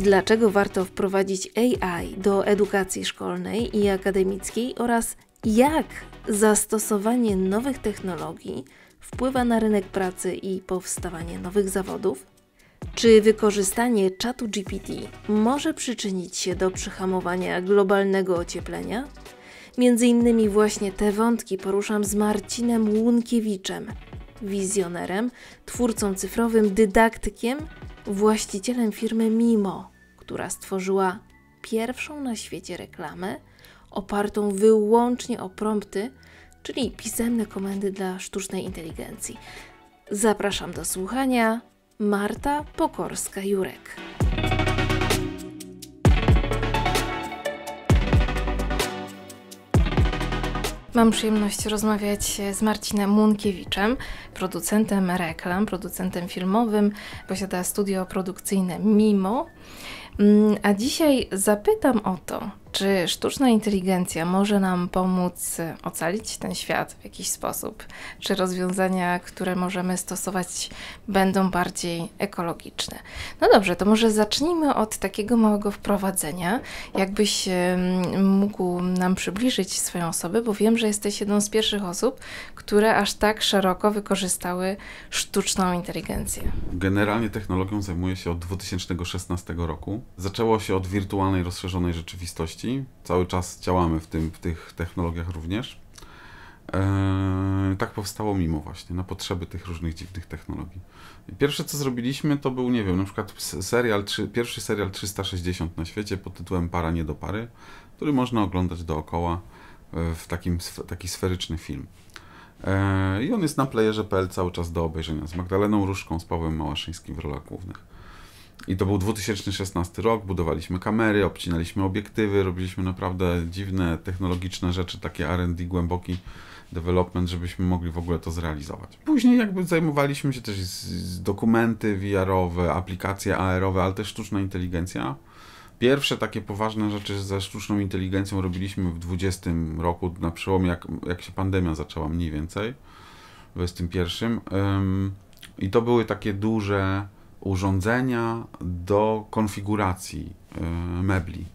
Dlaczego warto wprowadzić AI do edukacji szkolnej i akademickiej oraz jak zastosowanie nowych technologii wpływa na rynek pracy i powstawanie nowych zawodów? Czy wykorzystanie czatu GPT może przyczynić się do przyhamowania globalnego ocieplenia? Między innymi właśnie te wątki poruszam z Marcinem Łunkiewiczem, wizjonerem, twórcą cyfrowym, dydaktykiem właścicielem firmy Mimo, która stworzyła pierwszą na świecie reklamę opartą wyłącznie o prompty, czyli pisemne komendy dla sztucznej inteligencji. Zapraszam do słuchania. Marta Pokorska-Jurek. Mam przyjemność rozmawiać z Marcinem Munkiewiczem, producentem reklam, producentem filmowym. Posiada studio produkcyjne Mimo. Mm, a dzisiaj zapytam o to, czy sztuczna inteligencja może nam pomóc e, ocalić ten świat w jakiś sposób? Czy rozwiązania, które możemy stosować, będą bardziej ekologiczne? No dobrze, to może zacznijmy od takiego małego wprowadzenia. Jakbyś mógł nam przybliżyć swoją osobę, bo wiem, że jesteś jedną z pierwszych osób, które aż tak szeroko wykorzystały sztuczną inteligencję. Generalnie technologią zajmuję się od 2016 roku. Zaczęło się od wirtualnej, rozszerzonej rzeczywistości Cały czas działamy w, tym, w tych technologiach również. Eee, tak powstało mimo właśnie, na potrzeby tych różnych dziwnych technologii. Pierwsze co zrobiliśmy to był, nie wiem, na przykład serial, pierwszy serial 360 na świecie pod tytułem Para nie do pary, który można oglądać dookoła e, w takim, taki sferyczny film. Eee, I on jest na playerze.pl cały czas do obejrzenia z Magdaleną Różką, z Pawłem Małaszyńskim w rolach głównych. I to był 2016 rok, budowaliśmy kamery, obcinaliśmy obiektywy, robiliśmy naprawdę dziwne technologiczne rzeczy, takie RD głęboki development, żebyśmy mogli w ogóle to zrealizować. Później jakby zajmowaliśmy się też z, z dokumenty VR-owe, aplikacje AR-owe, ale też sztuczna inteligencja. Pierwsze takie poważne rzeczy ze sztuczną inteligencją robiliśmy w 2020 roku, na przełomie jak, jak się pandemia zaczęła mniej więcej, w 2021. Um, I to były takie duże urządzenia do konfiguracji e, mebli.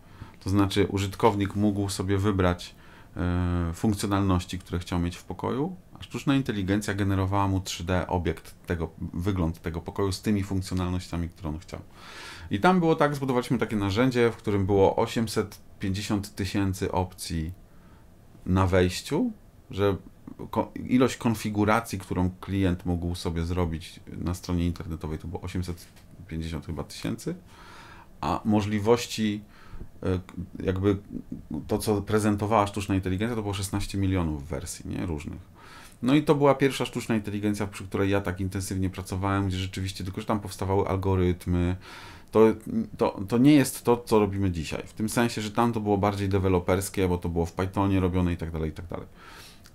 To znaczy, użytkownik mógł sobie wybrać e, funkcjonalności, które chciał mieć w pokoju, a sztuczna inteligencja generowała mu 3D obiekt tego, wygląd tego pokoju z tymi funkcjonalnościami, które on chciał. I tam było tak, zbudowaliśmy takie narzędzie, w którym było 850 tysięcy opcji na wejściu, że ilość konfiguracji, którą klient mógł sobie zrobić na stronie internetowej, to było 850 chyba tysięcy, a możliwości e, jakby to, co prezentowała sztuczna inteligencja, to było 16 milionów wersji nie? różnych. No i to była pierwsza sztuczna inteligencja, przy której ja tak intensywnie pracowałem, gdzie rzeczywiście tylko, że tam powstawały algorytmy. To, to, to nie jest to, co robimy dzisiaj. W tym sensie, że tam to było bardziej deweloperskie, bo to było w Pythonie robione i tak dalej, i tak dalej.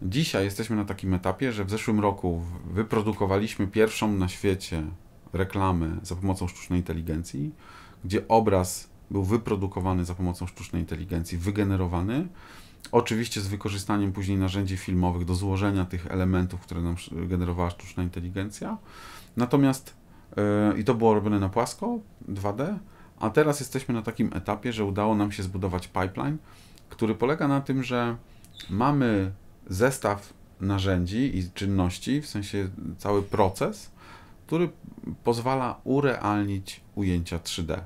Dzisiaj jesteśmy na takim etapie, że w zeszłym roku wyprodukowaliśmy pierwszą na świecie reklamę za pomocą sztucznej inteligencji, gdzie obraz był wyprodukowany za pomocą sztucznej inteligencji, wygenerowany, oczywiście z wykorzystaniem później narzędzi filmowych do złożenia tych elementów, które nam generowała sztuczna inteligencja. Natomiast yy, i to było robione na płasko 2D, a teraz jesteśmy na takim etapie, że udało nam się zbudować pipeline, który polega na tym, że mamy zestaw narzędzi i czynności, w sensie cały proces, który pozwala urealnić ujęcia 3D.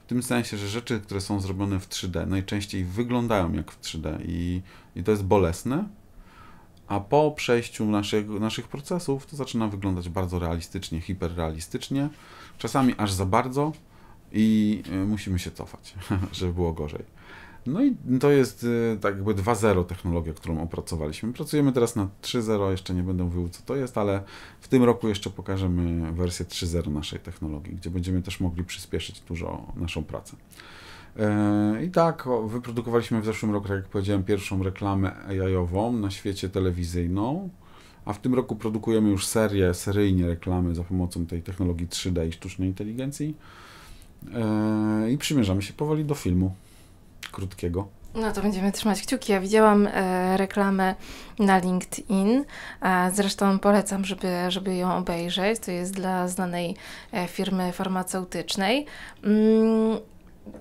W tym sensie, że rzeczy, które są zrobione w 3D, najczęściej wyglądają jak w 3D i, i to jest bolesne, a po przejściu naszych, naszych procesów to zaczyna wyglądać bardzo realistycznie, hiperrealistycznie, czasami aż za bardzo i e, musimy się cofać, żeby było gorzej. No i to jest y, tak jakby 2.0 technologia, którą opracowaliśmy. Pracujemy teraz na 3.0, jeszcze nie będę mówił co to jest, ale w tym roku jeszcze pokażemy wersję 3.0 naszej technologii, gdzie będziemy też mogli przyspieszyć dużo naszą pracę. E, I tak, wyprodukowaliśmy w zeszłym roku, tak jak powiedziałem, pierwszą reklamę jajową na świecie telewizyjną, a w tym roku produkujemy już serię, seryjnie reklamy za pomocą tej technologii 3D i sztucznej inteligencji e, i przymierzamy się powoli do filmu krótkiego. No to będziemy trzymać kciuki. Ja widziałam e, reklamę na LinkedIn. zresztą polecam, żeby, żeby ją obejrzeć. To jest dla znanej e, firmy farmaceutycznej. Mm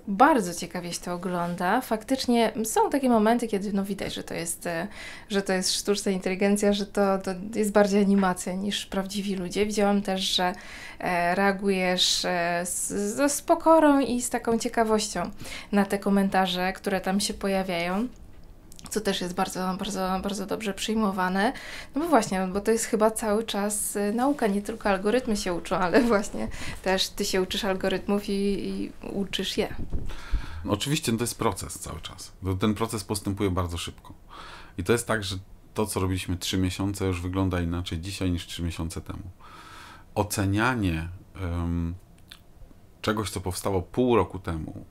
bardzo ciekawie się to ogląda. Faktycznie są takie momenty, kiedy no widać, że to jest, e, że to jest sztuczna inteligencja, że to, to jest bardziej animacja niż prawdziwi ludzie. Widziałam też, że e, reagujesz e, z, z pokorą i z taką ciekawością na te komentarze, które tam się pojawiają co też jest bardzo, bardzo, bardzo dobrze przyjmowane. No bo właśnie, bo to jest chyba cały czas y, nauka, nie tylko algorytmy się uczą, ale właśnie też ty się uczysz algorytmów i, i uczysz je. Oczywiście no to jest proces cały czas. Ten proces postępuje bardzo szybko. I to jest tak, że to, co robiliśmy 3 miesiące, już wygląda inaczej dzisiaj niż 3 miesiące temu. Ocenianie um, czegoś, co powstało pół roku temu,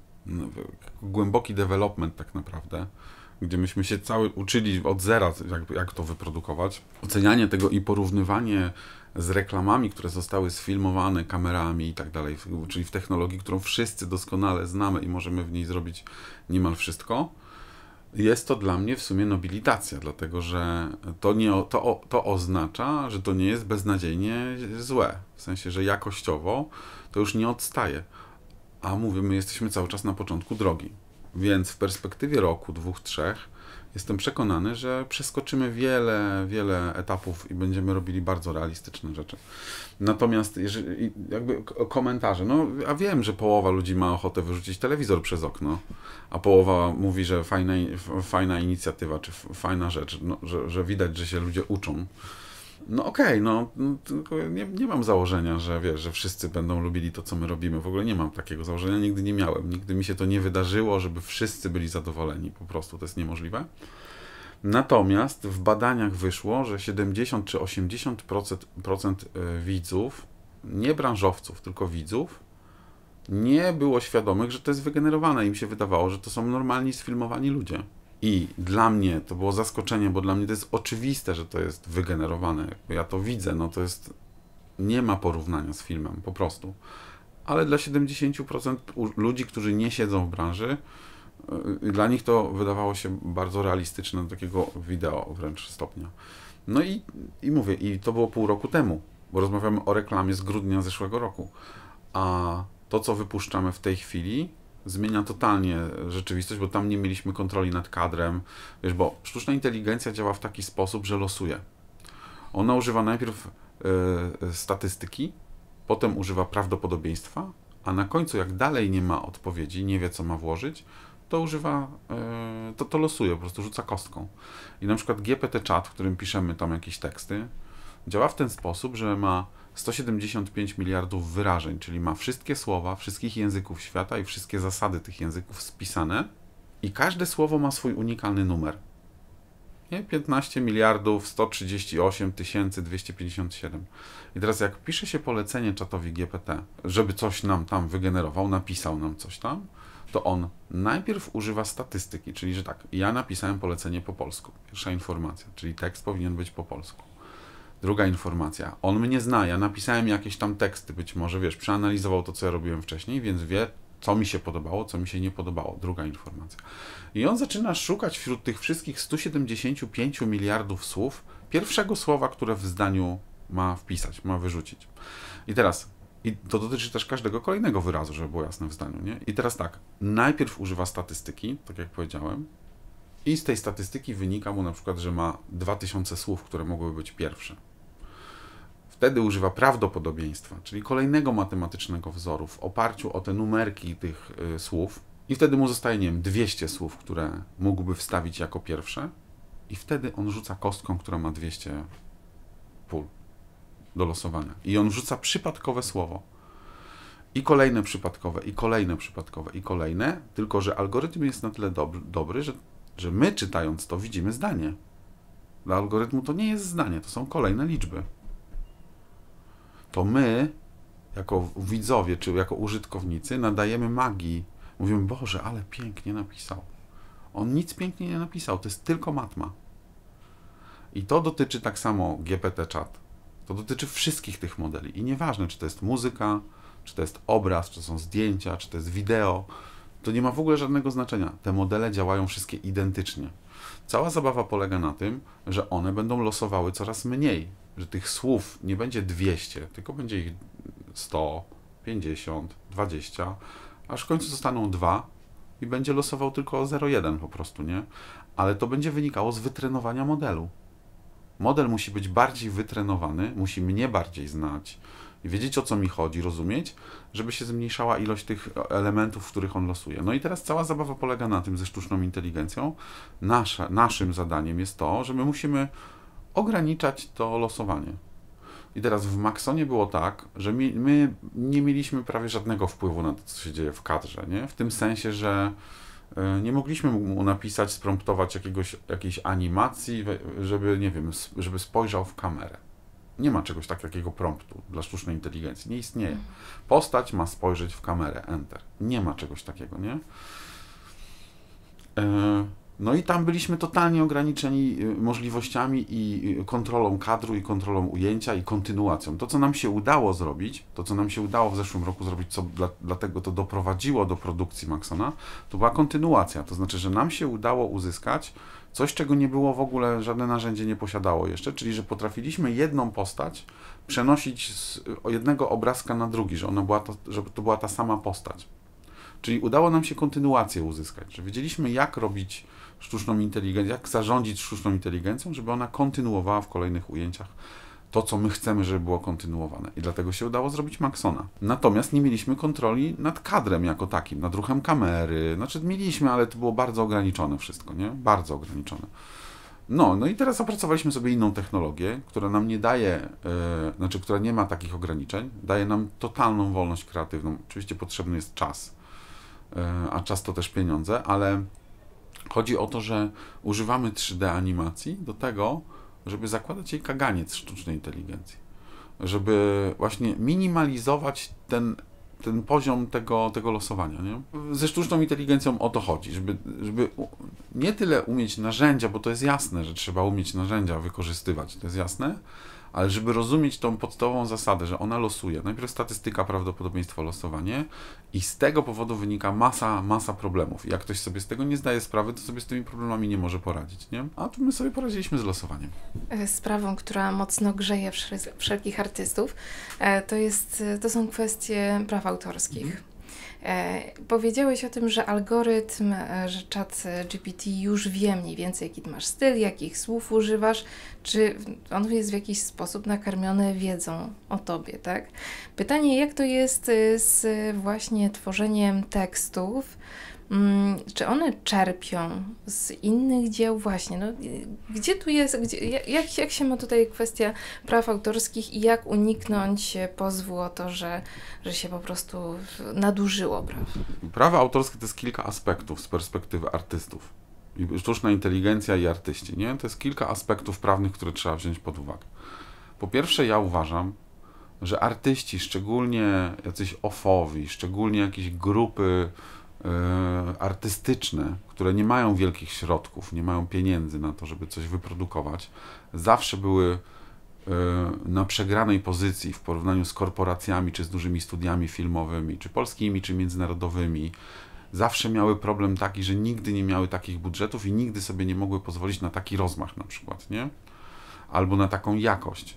głęboki development tak naprawdę, gdzie myśmy się cały uczyli od zera, jak, jak to wyprodukować. Ocenianie tego i porównywanie z reklamami, które zostały sfilmowane kamerami i tak dalej, czyli w technologii, którą wszyscy doskonale znamy i możemy w niej zrobić niemal wszystko, jest to dla mnie w sumie nobilitacja, dlatego że to, nie, to, to oznacza, że to nie jest beznadziejnie złe. W sensie, że jakościowo to już nie odstaje. A mówimy, jesteśmy cały czas na początku drogi. Więc w perspektywie roku, dwóch, trzech, jestem przekonany, że przeskoczymy wiele, wiele etapów i będziemy robili bardzo realistyczne rzeczy. Natomiast jeżeli, jakby komentarze, no a wiem, że połowa ludzi ma ochotę wyrzucić telewizor przez okno, a połowa mówi, że fajna, fajna inicjatywa, czy fajna rzecz, no, że, że widać, że się ludzie uczą no okej, okay, no, no nie, nie mam założenia, że wiesz, że wszyscy będą lubili to, co my robimy. W ogóle nie mam takiego założenia, nigdy nie miałem. Nigdy mi się to nie wydarzyło, żeby wszyscy byli zadowoleni. Po prostu to jest niemożliwe. Natomiast w badaniach wyszło, że 70 czy 80% procent y, widzów, nie branżowców, tylko widzów, nie było świadomych, że to jest wygenerowane. Im się wydawało, że to są normalni sfilmowani ludzie. I dla mnie to było zaskoczenie, bo dla mnie to jest oczywiste, że to jest wygenerowane. Ja to widzę, no to jest. Nie ma porównania z filmem, po prostu. Ale dla 70% ludzi, którzy nie siedzą w branży, y, dla nich to wydawało się bardzo realistyczne do takiego wideo wręcz stopnia. No i, i mówię, i to było pół roku temu, bo rozmawiamy o reklamie z grudnia zeszłego roku. A to, co wypuszczamy w tej chwili, zmienia totalnie rzeczywistość, bo tam nie mieliśmy kontroli nad kadrem, wiesz, bo sztuczna inteligencja działa w taki sposób, że losuje. Ona używa najpierw y, statystyki, potem używa prawdopodobieństwa, a na końcu, jak dalej nie ma odpowiedzi, nie wie, co ma włożyć, to używa, y, to, to losuje, po prostu rzuca kostką. I na przykład GPT-chat, w którym piszemy tam jakieś teksty, działa w ten sposób, że ma 175 miliardów wyrażeń, czyli ma wszystkie słowa wszystkich języków świata i wszystkie zasady tych języków spisane. I każde słowo ma swój unikalny numer. Nie? 15 miliardów 138 257. I teraz jak pisze się polecenie czatowi GPT, żeby coś nam tam wygenerował, napisał nam coś tam, to on najpierw używa statystyki, czyli że tak, ja napisałem polecenie po polsku. Pierwsza informacja, czyli tekst powinien być po polsku. Druga informacja. On mnie zna, ja napisałem jakieś tam teksty, być może, wiesz, przeanalizował to, co ja robiłem wcześniej, więc wie, co mi się podobało, co mi się nie podobało. Druga informacja. I on zaczyna szukać wśród tych wszystkich 175 miliardów słów pierwszego słowa, które w zdaniu ma wpisać, ma wyrzucić. I teraz, i to dotyczy też każdego kolejnego wyrazu, żeby było jasne w zdaniu, nie? I teraz tak, najpierw używa statystyki, tak jak powiedziałem, i z tej statystyki wynika mu na przykład, że ma 2000 słów, które mogłyby być pierwsze. Wtedy używa prawdopodobieństwa, czyli kolejnego matematycznego wzoru w oparciu o te numerki tych y, słów. I wtedy mu zostaje, nie wiem, 200 słów, które mógłby wstawić jako pierwsze. I wtedy on rzuca kostką, która ma 200 pól do losowania. I on rzuca przypadkowe słowo. I kolejne przypadkowe, i kolejne przypadkowe, i kolejne. Tylko, że algorytm jest na tyle dobry, dobry że, że my czytając to widzimy zdanie. Dla algorytmu to nie jest zdanie, to są kolejne liczby to my, jako widzowie, czy jako użytkownicy, nadajemy magii. Mówimy, Boże, ale pięknie napisał. On nic pięknie nie napisał, to jest tylko matma. I to dotyczy tak samo GPT-Chat. To dotyczy wszystkich tych modeli. I nieważne, czy to jest muzyka, czy to jest obraz, czy to są zdjęcia, czy to jest wideo, to nie ma w ogóle żadnego znaczenia. Te modele działają wszystkie identycznie. Cała zabawa polega na tym, że one będą losowały coraz mniej że tych słów nie będzie 200, tylko będzie ich 100, 50, 20, aż w końcu zostaną dwa i będzie losował tylko 0,1 po prostu, nie? Ale to będzie wynikało z wytrenowania modelu. Model musi być bardziej wytrenowany, musi mnie bardziej znać, wiedzieć o co mi chodzi, rozumieć, żeby się zmniejszała ilość tych elementów, w których on losuje. No i teraz cała zabawa polega na tym ze sztuczną inteligencją. naszym zadaniem jest to, że my musimy ograniczać to losowanie. I teraz w Maxonie było tak, że mi, my nie mieliśmy prawie żadnego wpływu na to, co się dzieje w kadrze, nie? W tym sensie, że e, nie mogliśmy mu napisać, spromptować jakiegoś, jakiejś animacji, żeby, nie wiem, żeby spojrzał w kamerę. Nie ma czegoś tak, takiego promptu dla sztucznej inteligencji. Nie istnieje. Mhm. Postać ma spojrzeć w kamerę, enter. Nie ma czegoś takiego, nie? E, no i tam byliśmy totalnie ograniczeni y, możliwościami i y, kontrolą kadru, i kontrolą ujęcia, i kontynuacją. To, co nam się udało zrobić, to, co nam się udało w zeszłym roku zrobić, co dla, dlatego to doprowadziło do produkcji Maxona, to była kontynuacja. To znaczy, że nam się udało uzyskać coś, czego nie było w ogóle, żadne narzędzie nie posiadało jeszcze, czyli że potrafiliśmy jedną postać przenosić z jednego obrazka na drugi, że, ona była to, że to była ta sama postać. Czyli udało nam się kontynuację uzyskać, że wiedzieliśmy, jak robić sztuczną inteligencję, jak zarządzić sztuczną inteligencją, żeby ona kontynuowała w kolejnych ujęciach to, co my chcemy, żeby było kontynuowane. I dlatego się udało zrobić Maxona. Natomiast nie mieliśmy kontroli nad kadrem jako takim, nad ruchem kamery. Znaczy mieliśmy, ale to było bardzo ograniczone wszystko, nie? Bardzo ograniczone. No, no i teraz opracowaliśmy sobie inną technologię, która nam nie daje, yy, znaczy, która nie ma takich ograniczeń, daje nam totalną wolność kreatywną. Oczywiście potrzebny jest czas, yy, a czas to też pieniądze, ale Chodzi o to, że używamy 3D animacji do tego, żeby zakładać jej kaganiec sztucznej inteligencji. Żeby właśnie minimalizować ten, ten poziom tego, tego losowania. Nie? Ze sztuczną inteligencją o to chodzi, żeby, żeby nie tyle umieć narzędzia, bo to jest jasne, że trzeba umieć narzędzia wykorzystywać, to jest jasne, ale żeby rozumieć tą podstawową zasadę, że ona losuje, najpierw statystyka, prawdopodobieństwo, losowanie i z tego powodu wynika masa, masa problemów. Jak ktoś sobie z tego nie zdaje sprawy, to sobie z tymi problemami nie może poradzić, nie? A tu my sobie poradziliśmy z losowaniem. E, sprawą, która mocno grzeje wszelkich artystów, e, to, jest, e, to są kwestie praw autorskich. Mhm. E, powiedziałeś o tym, że algorytm, e, że czat e, GPT już wie mniej więcej, jaki masz styl, jakich słów używasz, czy on jest w jakiś sposób nakarmiony wiedzą o tobie, tak? Pytanie, jak to jest z właśnie tworzeniem tekstów, Mm, czy one czerpią z innych dzieł właśnie? No, gdzie tu jest, gdzie, jak, jak się ma tutaj kwestia praw autorskich i jak uniknąć e, pozwu o to, że, że się po prostu nadużyło praw? Prawa autorskie to jest kilka aspektów z perspektywy artystów. Sztuczna inteligencja i artyści. Nie? To jest kilka aspektów prawnych, które trzeba wziąć pod uwagę. Po pierwsze, ja uważam, że artyści, szczególnie jacyś ofowi, szczególnie jakieś grupy E, artystyczne, które nie mają wielkich środków, nie mają pieniędzy na to, żeby coś wyprodukować, zawsze były e, na przegranej pozycji w porównaniu z korporacjami, czy z dużymi studiami filmowymi, czy polskimi, czy międzynarodowymi, zawsze miały problem taki, że nigdy nie miały takich budżetów i nigdy sobie nie mogły pozwolić na taki rozmach na przykład, nie? Albo na taką jakość.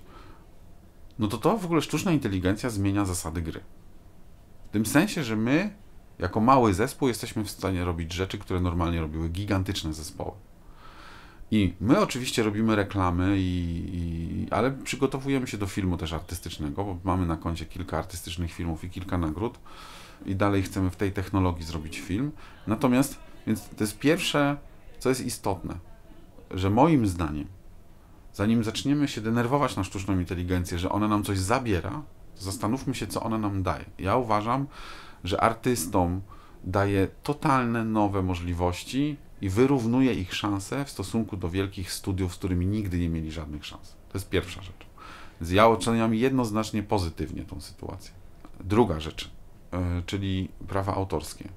No to to w ogóle sztuczna inteligencja zmienia zasady gry. W tym sensie, że my jako mały zespół jesteśmy w stanie robić rzeczy, które normalnie robiły gigantyczne zespoły. I my oczywiście robimy reklamy, i, i, ale przygotowujemy się do filmu też artystycznego, bo mamy na koncie kilka artystycznych filmów i kilka nagród, i dalej chcemy w tej technologii zrobić film. Natomiast, więc to jest pierwsze, co jest istotne, że moim zdaniem, zanim zaczniemy się denerwować na sztuczną inteligencję, że ona nam coś zabiera, zastanówmy się, co ona nam daje. Ja uważam, że artystom daje totalne nowe możliwości i wyrównuje ich szanse w stosunku do wielkich studiów, z którymi nigdy nie mieli żadnych szans. To jest pierwsza rzecz. Więc ja oceniam jednoznacznie pozytywnie tą sytuację. Druga rzecz, e, czyli prawa autorskie.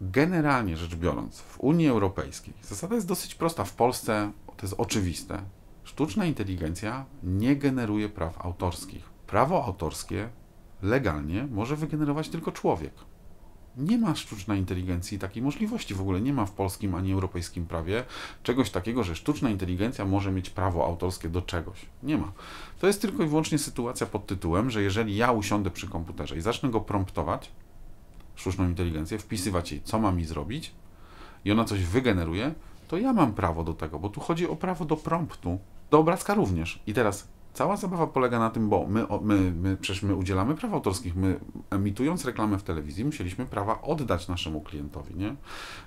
Generalnie rzecz biorąc, w Unii Europejskiej zasada jest dosyć prosta. W Polsce to jest oczywiste. Sztuczna inteligencja nie generuje praw autorskich. Prawo autorskie legalnie może wygenerować tylko człowiek. Nie ma sztucznej inteligencji takiej możliwości. W ogóle nie ma w polskim ani europejskim prawie czegoś takiego, że sztuczna inteligencja może mieć prawo autorskie do czegoś. Nie ma. To jest tylko i wyłącznie sytuacja pod tytułem, że jeżeli ja usiądę przy komputerze i zacznę go promptować, sztuczną inteligencję, wpisywać jej, co ma mi zrobić, i ona coś wygeneruje, to ja mam prawo do tego, bo tu chodzi o prawo do promptu, do obrazka również. I teraz cała zabawa polega na tym, bo my, my, my przecież my udzielamy praw autorskich, my emitując reklamę w telewizji musieliśmy prawa oddać naszemu klientowi, nie?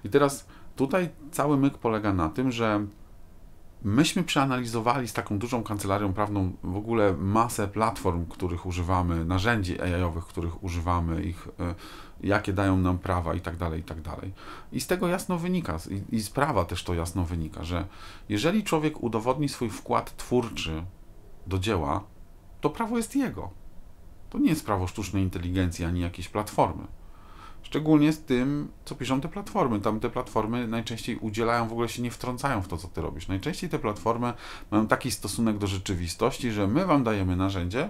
I teraz tutaj cały myk polega na tym, że myśmy przeanalizowali z taką dużą kancelarią prawną w ogóle masę platform, których używamy, narzędzi AI-owych, których używamy, ich e, jakie dają nam prawa i tak dalej, i tak dalej. I z tego jasno wynika, i, i z prawa też to jasno wynika, że jeżeli człowiek udowodni swój wkład twórczy do dzieła, to prawo jest jego. To nie jest prawo sztucznej inteligencji ani jakiejś platformy. Szczególnie z tym, co piszą te platformy. Tam te platformy najczęściej udzielają, w ogóle się nie wtrącają w to, co ty robisz. Najczęściej te platformy mają taki stosunek do rzeczywistości, że my wam dajemy narzędzie,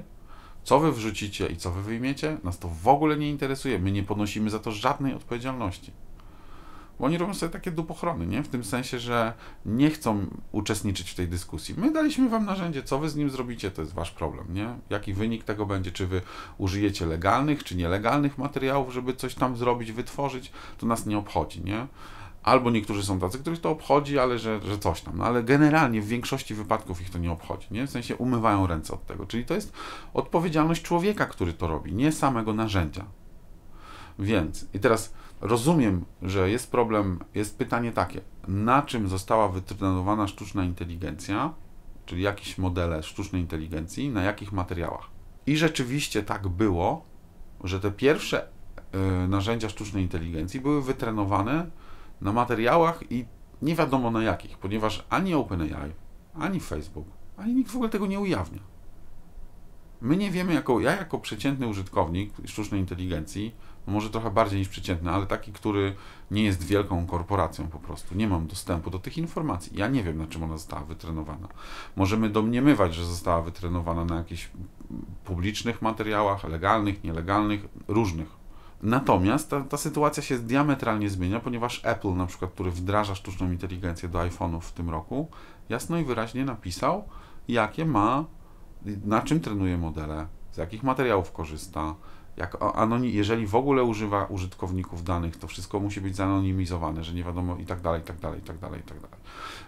co wy wrzucicie i co wy wyjmiecie, nas to w ogóle nie interesuje. My nie ponosimy za to żadnej odpowiedzialności. Bo oni robią sobie takie dupochrony, nie? W tym sensie, że nie chcą uczestniczyć w tej dyskusji. My daliśmy wam narzędzie, co wy z nim zrobicie, to jest wasz problem, nie? Jaki wynik tego będzie, czy wy użyjecie legalnych, czy nielegalnych materiałów, żeby coś tam zrobić, wytworzyć, to nas nie obchodzi, nie? Albo niektórzy są tacy, których to obchodzi, ale że, że coś tam. No, ale generalnie w większości wypadków ich to nie obchodzi. Nie? W sensie umywają ręce od tego. Czyli to jest odpowiedzialność człowieka, który to robi, nie samego narzędzia. Więc i teraz Rozumiem, że jest problem, jest pytanie takie, na czym została wytrenowana sztuczna inteligencja, czyli jakieś modele sztucznej inteligencji, na jakich materiałach. I rzeczywiście tak było, że te pierwsze y, narzędzia sztucznej inteligencji były wytrenowane na materiałach i nie wiadomo na jakich, ponieważ ani OpenAI, ani Facebook, ani nikt w ogóle tego nie ujawnia. My nie wiemy, jako, ja jako przeciętny użytkownik sztucznej inteligencji, może trochę bardziej niż przeciętny, ale taki, który nie jest wielką korporacją po prostu. Nie mam dostępu do tych informacji. Ja nie wiem, na czym ona została wytrenowana. Możemy domniemywać, że została wytrenowana na jakichś publicznych materiałach, legalnych, nielegalnych, różnych. Natomiast ta, ta sytuacja się diametralnie zmienia, ponieważ Apple, na przykład, który wdraża sztuczną inteligencję do iPhone'ów w tym roku, jasno i wyraźnie napisał, jakie ma, na czym trenuje modele, z jakich materiałów korzysta, jak jeżeli w ogóle używa użytkowników danych, to wszystko musi być zanonimizowane, że nie wiadomo i tak dalej, i tak dalej, i tak dalej, i tak dalej.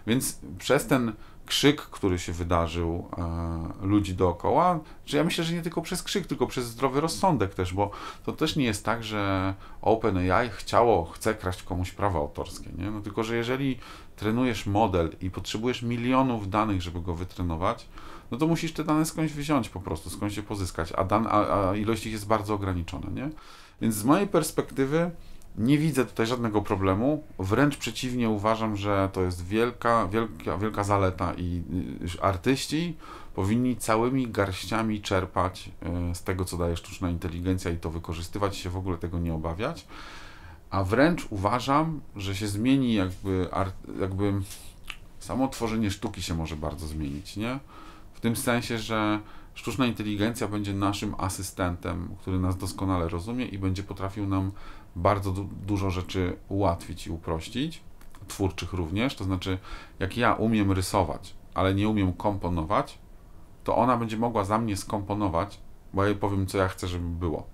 Więc przez ten krzyk, który się wydarzył e, ludzi dookoła, że ja myślę, że nie tylko przez krzyk, tylko przez zdrowy rozsądek też, bo to też nie jest tak, że OpenAI chciało, chce kraść komuś prawa autorskie, nie? No tylko, że jeżeli trenujesz model i potrzebujesz milionów danych, żeby go wytrenować, no to musisz te dane skądś wziąć po prostu, skądś je pozyskać, a, dan, a, a ilość ich jest bardzo ograniczona, nie? Więc z mojej perspektywy nie widzę tutaj żadnego problemu, wręcz przeciwnie, uważam, że to jest wielka, wielka, wielka zaleta i y, artyści powinni całymi garściami czerpać y, z tego, co daje sztuczna inteligencja i to wykorzystywać, się w ogóle tego nie obawiać, a wręcz uważam, że się zmieni jakby, jakby samo tworzenie sztuki się może bardzo zmienić, nie? tym sensie, że sztuczna inteligencja będzie naszym asystentem, który nas doskonale rozumie i będzie potrafił nam bardzo du dużo rzeczy ułatwić i uprościć, twórczych również. To znaczy, jak ja umiem rysować, ale nie umiem komponować, to ona będzie mogła za mnie skomponować, bo ja jej powiem, co ja chcę, żeby było.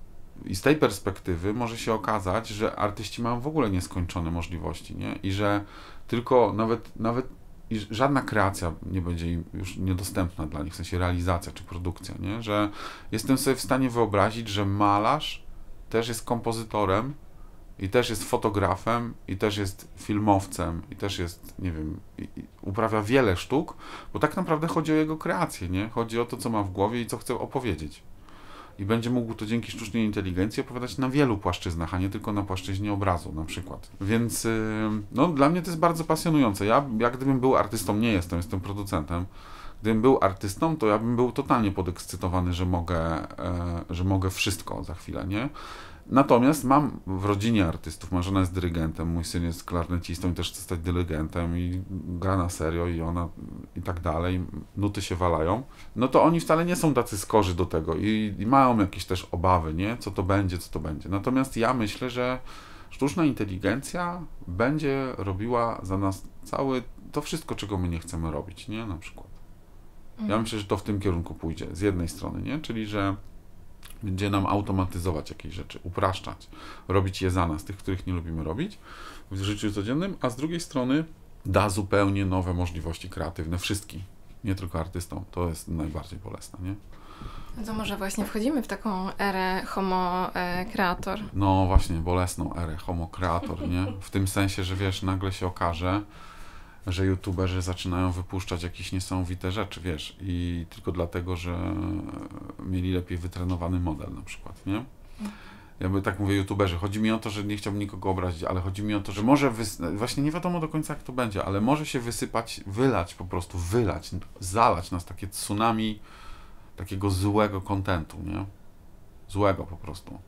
I z tej perspektywy może się okazać, że artyści mają w ogóle nieskończone możliwości, nie? I że tylko nawet, nawet i żadna kreacja nie będzie już niedostępna dla nich, w sensie realizacja czy produkcja, nie? Że jestem sobie w stanie wyobrazić, że malarz też jest kompozytorem i też jest fotografem i też jest filmowcem i też jest, nie wiem, uprawia wiele sztuk, bo tak naprawdę chodzi o jego kreację, nie? Chodzi o to, co ma w głowie i co chce opowiedzieć i będzie mógł to dzięki sztucznej inteligencji opowiadać na wielu płaszczyznach, a nie tylko na płaszczyźnie obrazu na przykład. Więc y, no, dla mnie to jest bardzo pasjonujące. Ja jak gdybym był artystą, nie jestem, jestem producentem. Gdybym był artystą, to ja bym był totalnie podekscytowany, że mogę, e, że mogę wszystko za chwilę, nie? Natomiast mam w rodzinie artystów, moja żona jest dyrygentem, mój syn jest klarnecistą i też chce stać dyrygentem i gra na serio i ona i tak dalej, nuty się walają, no to oni wcale nie są tacy skorzy do tego i, i mają jakieś też obawy, nie? Co to będzie, co to będzie. Natomiast ja myślę, że sztuczna inteligencja będzie robiła za nas cały to wszystko, czego my nie chcemy robić, nie? Na przykład. Ja mhm. myślę, że to w tym kierunku pójdzie z jednej strony, nie? Czyli, że będzie nam automatyzować jakieś rzeczy, upraszczać, robić je za nas, tych, których nie lubimy robić w życiu codziennym, a z drugiej strony da zupełnie nowe możliwości kreatywne wszystkim, nie tylko artystom. To jest najbardziej bolesne, nie? No to może właśnie wchodzimy w taką erę homo kreator. E, no właśnie, bolesną erę homo kreator, nie? W tym sensie, że wiesz, nagle się okaże, że youtuberzy zaczynają wypuszczać jakieś niesamowite rzeczy, wiesz, i tylko dlatego, że mieli lepiej wytrenowany model na przykład, nie? jakby tak mówię, youtuberzy. Chodzi mi o to, że nie chciałbym nikogo obrazić, ale chodzi mi o to, że może, wys- właśnie nie wiadomo do końca jak to będzie, ale może się wysypać, wylać po prostu, wylać, zalać nas takie tsunami takiego złego kontentu, nie? Złego po prostu.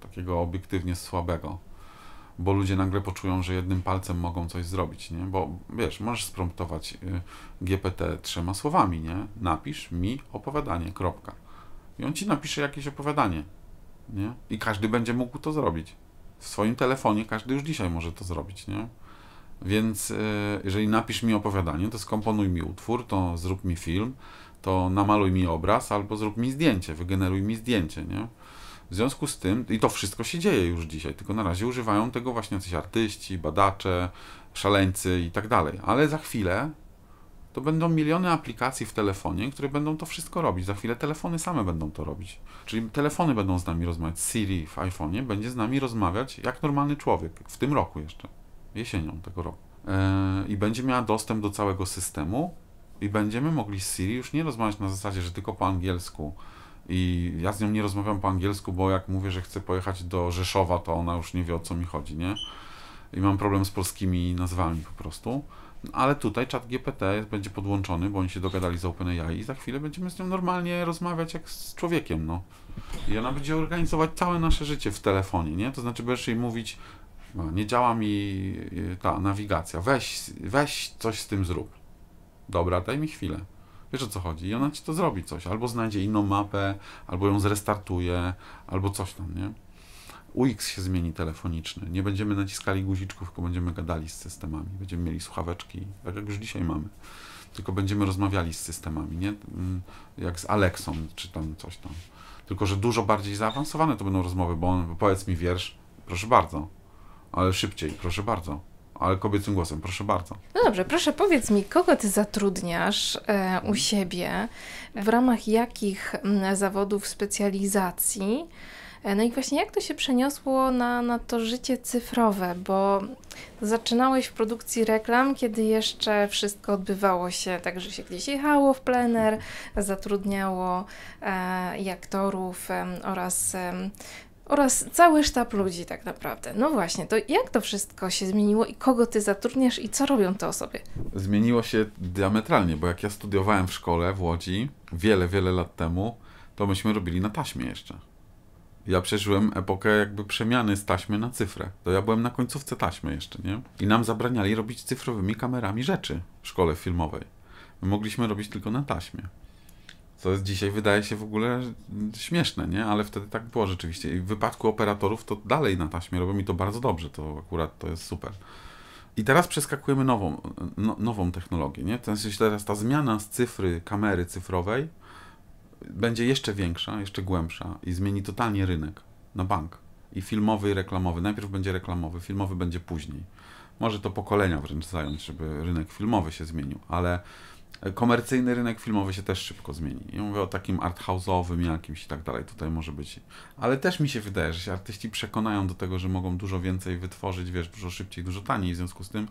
Takiego obiektywnie słabego. Bo ludzie nagle poczują, że jednym palcem mogą coś zrobić, nie? Bo wiesz, możesz spromptować y, GPT trzema słowami, nie? Napisz mi opowiadanie, kropka i on ci napisze jakieś opowiadanie. Nie? I każdy będzie mógł to zrobić. W swoim telefonie każdy już dzisiaj może to zrobić. Nie? Więc e, jeżeli napisz mi opowiadanie, to skomponuj mi utwór, to zrób mi film, to namaluj mi obraz albo zrób mi zdjęcie, wygeneruj mi zdjęcie. Nie? W związku z tym, i to wszystko się dzieje już dzisiaj, tylko na razie używają tego właśnie jacyś artyści, badacze, szaleńcy i tak dalej. Ale za chwilę to będą miliony aplikacji w telefonie, które będą to wszystko robić. Za chwilę telefony same będą to robić. Czyli telefony będą z nami rozmawiać. Siri w iPhone'ie będzie z nami rozmawiać jak normalny człowiek, w tym roku jeszcze, jesienią tego roku. Yy, I będzie miała dostęp do całego systemu i będziemy mogli z Siri już nie rozmawiać na zasadzie, że tylko po angielsku. I ja z nią nie rozmawiam po angielsku, bo jak mówię, że chcę pojechać do Rzeszowa, to ona już nie wie o co mi chodzi, nie? I mam problem z polskimi nazwami po prostu no, ale tutaj czat GPT będzie podłączony, bo oni się dogadali z OpenAI i za chwilę będziemy z nią normalnie rozmawiać jak z człowiekiem, no. I ona będzie organizować całe nasze życie w telefonie, nie? To znaczy będziesz jej mówić, no, nie działa mi y, ta nawigacja, weź, weź coś z tym zrób. Dobra, daj mi chwilę. Wiesz o co chodzi? I ona ci to zrobi coś. Albo znajdzie inną mapę, albo ją zrestartuje, albo coś tam, nie? UX się zmieni telefoniczny. Nie będziemy naciskali guziczków, tylko będziemy gadali z systemami. Będziemy mieli słuchaweczki, tak jak już dzisiaj mamy. Tylko będziemy rozmawiali z systemami, nie? Mm, jak z Alexą, czy tam coś tam. Tylko, że dużo bardziej zaawansowane to będą rozmowy, bo on, powiedz mi wiersz, proszę bardzo. Ale szybciej, proszę bardzo ale kobiecym głosem, proszę bardzo. No dobrze, proszę powiedz mi, kogo ty zatrudniasz e, u siebie, w ramach jakich m, mm, zawodów specjalizacji? E, no i właśnie jak to się przeniosło na, na to życie cyfrowe, bo zaczynałeś w produkcji reklam, kiedy jeszcze wszystko odbywało się tak, że się gdzieś jechało w plener, zatrudniało e, i aktorów e, oraz e, oraz cały sztab ludzi tak naprawdę. No właśnie, to jak to wszystko się zmieniło i kogo ty zatrudniasz i co robią te osoby? Zmieniło się diametralnie, bo jak ja studiowałem w szkole w Łodzi wiele, wiele lat temu, to myśmy robili na taśmie jeszcze. Ja przeżyłem epokę jakby przemiany z taśmy na cyfrę. To ja byłem na końcówce taśmy jeszcze, nie? I nam zabraniali robić cyfrowymi kamerami rzeczy w szkole filmowej. My mogliśmy robić tylko na taśmie. Co jest dzisiaj wydaje się w ogóle śmieszne, nie? Ale wtedy tak było rzeczywiście. I w wypadku operatorów to dalej na taśmie robią i to bardzo dobrze. To akurat to jest super. I teraz przeskakujemy nową, no, nową technologię, nie? W sensie znaczy, teraz ta zmiana z cyfry kamery cyfrowej będzie jeszcze większa, jeszcze głębsza i zmieni totalnie rynek na bank. I filmowy, i reklamowy. Najpierw będzie reklamowy, filmowy będzie później. Może to pokolenia wręcz zająć, żeby rynek filmowy się zmienił, ale komercyjny rynek filmowy się też szybko zmieni. Ja mówię o takim arthouse'owym jakimś i tak dalej, tutaj może być. Ale też mi się wydaje, że się artyści przekonają do tego, że mogą dużo więcej wytworzyć, wiesz, dużo szybciej, dużo taniej w związku z tym,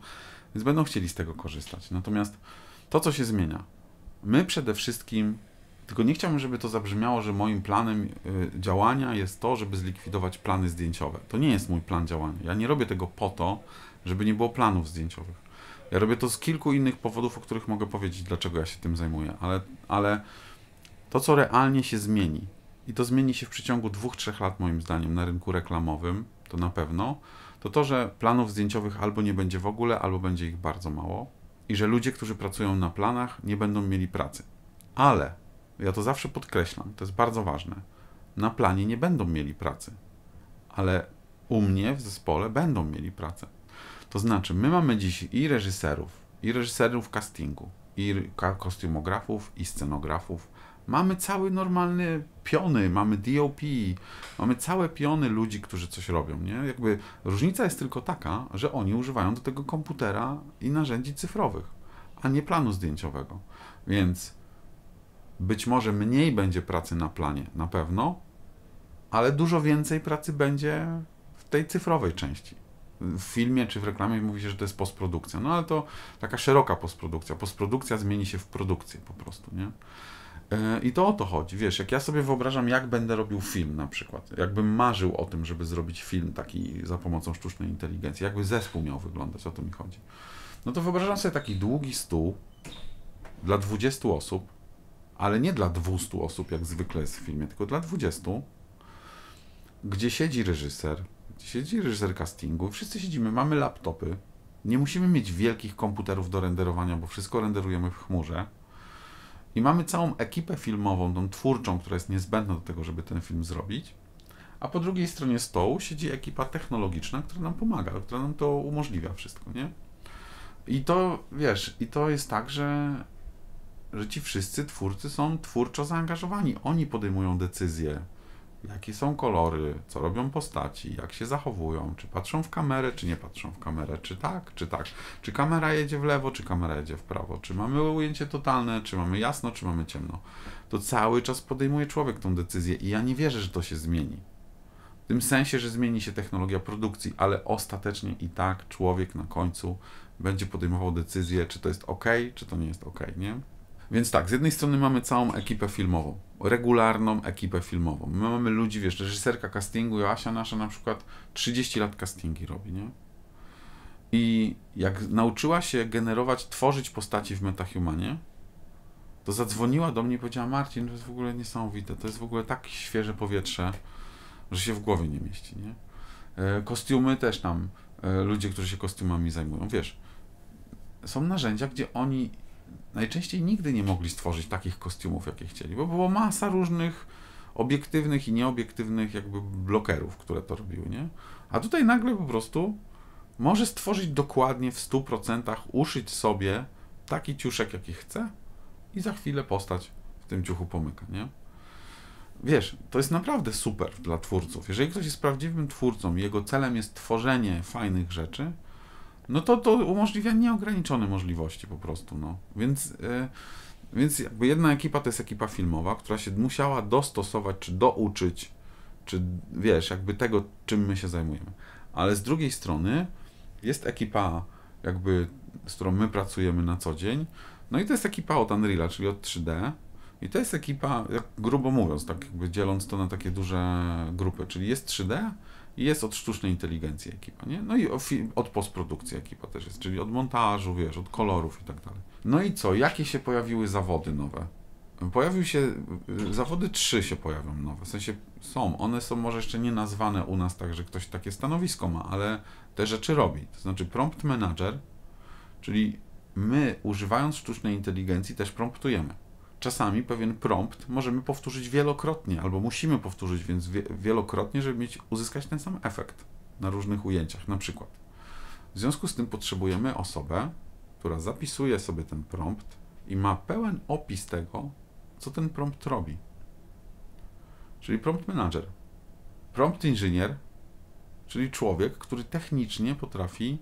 więc będą chcieli z tego korzystać. Natomiast to, co się zmienia, my przede wszystkim tylko nie chciałbym, żeby to zabrzmiało, że moim planem y, działania jest to, żeby zlikwidować plany zdjęciowe. To nie jest mój plan działania. Ja nie robię tego po to, żeby nie było planów zdjęciowych. Ja robię to z kilku innych powodów, o których mogę powiedzieć, dlaczego ja się tym zajmuję, ale, ale to, co realnie się zmieni, i to zmieni się w przeciągu dwóch, trzech lat, moim zdaniem, na rynku reklamowym, to na pewno, to to, że planów zdjęciowych albo nie będzie w ogóle, albo będzie ich bardzo mało i że ludzie, którzy pracują na planach, nie będą mieli pracy. Ale ja to zawsze podkreślam, to jest bardzo ważne, na planie nie będą mieli pracy, ale u mnie w zespole będą mieli pracę. To znaczy, my mamy dziś i reżyserów, i reżyserów castingu, i kostiumografów, i scenografów. Mamy cały normalny piony, mamy DOP, mamy całe piony ludzi, którzy coś robią, nie? Jakby różnica jest tylko taka, że oni używają do tego komputera i narzędzi cyfrowych, a nie planu zdjęciowego. Więc być może mniej będzie pracy na planie, na pewno, ale dużo więcej pracy będzie w tej cyfrowej części. W filmie czy w reklamie mówi się, że to jest postprodukcja, no ale to taka szeroka postprodukcja. Postprodukcja zmieni się w produkcję po prostu, nie? E, I to o to chodzi. Wiesz, jak ja sobie wyobrażam, jak będę robił film na przykład, jakbym marzył o tym, żeby zrobić film taki za pomocą sztucznej inteligencji, jakby zespół miał wyglądać, o to mi chodzi. No to wyobrażam sobie taki długi stół dla 20 osób, ale nie dla 200 osób, jak zwykle jest w filmie, tylko dla 20, gdzie siedzi reżyser, gdzie siedzi reżyser castingu, wszyscy siedzimy, mamy laptopy, nie musimy mieć wielkich komputerów do renderowania, bo wszystko renderujemy w chmurze. I mamy całą ekipę filmową, tą twórczą, która jest niezbędna do tego, żeby ten film zrobić. A po drugiej stronie stołu siedzi ekipa technologiczna, która nam pomaga, która nam to umożliwia wszystko, nie? I to, wiesz, i to jest tak, że że ci wszyscy twórcy są twórczo zaangażowani. Oni podejmują decyzje, jakie są kolory, co robią postaci, jak się zachowują, czy patrzą w kamerę, czy nie patrzą w kamerę, czy tak, czy tak, czy kamera jedzie w lewo, czy kamera jedzie w prawo, czy mamy ujęcie totalne, czy mamy jasno, czy mamy ciemno. To cały czas podejmuje człowiek tą decyzję i ja nie wierzę, że to się zmieni. W tym sensie, że zmieni się technologia produkcji, ale ostatecznie i tak człowiek na końcu będzie podejmował decyzję, czy to jest ok, czy to nie jest ok, nie? Więc tak, z jednej strony mamy całą ekipę filmową, regularną ekipę filmową. My mamy ludzi, wiesz, reżyserka castingu, Joasia nasza na przykład 30 lat castingi robi, nie? I jak nauczyła się generować, tworzyć postaci w Metahumanie, to zadzwoniła do mnie i powiedziała: Marcin, to jest w ogóle niesamowite, to jest w ogóle tak świeże powietrze, że się w głowie nie mieści, nie? E, kostiumy też tam, e, ludzie, którzy się kostiumami zajmują, wiesz, są narzędzia, gdzie oni najczęściej nigdy nie mogli stworzyć takich kostiumów, jakie chcieli, bo było masa różnych obiektywnych i nieobiektywnych jakby blokerów, które to robiły, nie? A tutaj nagle po prostu może stworzyć dokładnie w 100%, uszyć sobie taki ciuszek, jaki chce i za chwilę postać w tym ciuchu pomyka, nie? Wiesz, to jest naprawdę super dla twórców. Jeżeli ktoś jest prawdziwym twórcą, jego celem jest tworzenie fajnych rzeczy, no to, to umożliwia nieograniczone możliwości po prostu, no. Więc, e, więc jakby jedna ekipa to jest ekipa filmowa, która się musiała dostosować, czy douczyć, czy wiesz, jakby tego, czym my się zajmujemy. Ale z drugiej strony jest ekipa jakby, z którą my pracujemy na co dzień, no i to jest ekipa od Unreal'a, czyli od 3D, i to jest ekipa, jak grubo mówiąc, tak jakby dzieląc to na takie duże grupy, czyli jest 3D, jest od sztucznej inteligencji ekipa, nie? No i od postprodukcji ekipa też jest, czyli od montażu, wiesz, od kolorów i tak dalej. No i co? Jakie się pojawiły zawody nowe? Pojawił się, y, zawody trzy się pojawią nowe, w sensie są, one są może jeszcze nie nazwane u nas tak, że ktoś takie stanowisko ma, ale te rzeczy robi. To znaczy prompt manager, czyli my używając sztucznej inteligencji też promptujemy czasami pewien prompt możemy powtórzyć wielokrotnie, albo musimy powtórzyć więc wielokrotnie, żeby mieć, uzyskać ten sam efekt na różnych ujęciach, na przykład. W związku z tym potrzebujemy osobę, która zapisuje sobie ten prompt i ma pełen opis tego, co ten prompt robi. Czyli prompt manager. Prompt inżynier, czyli człowiek, który technicznie potrafi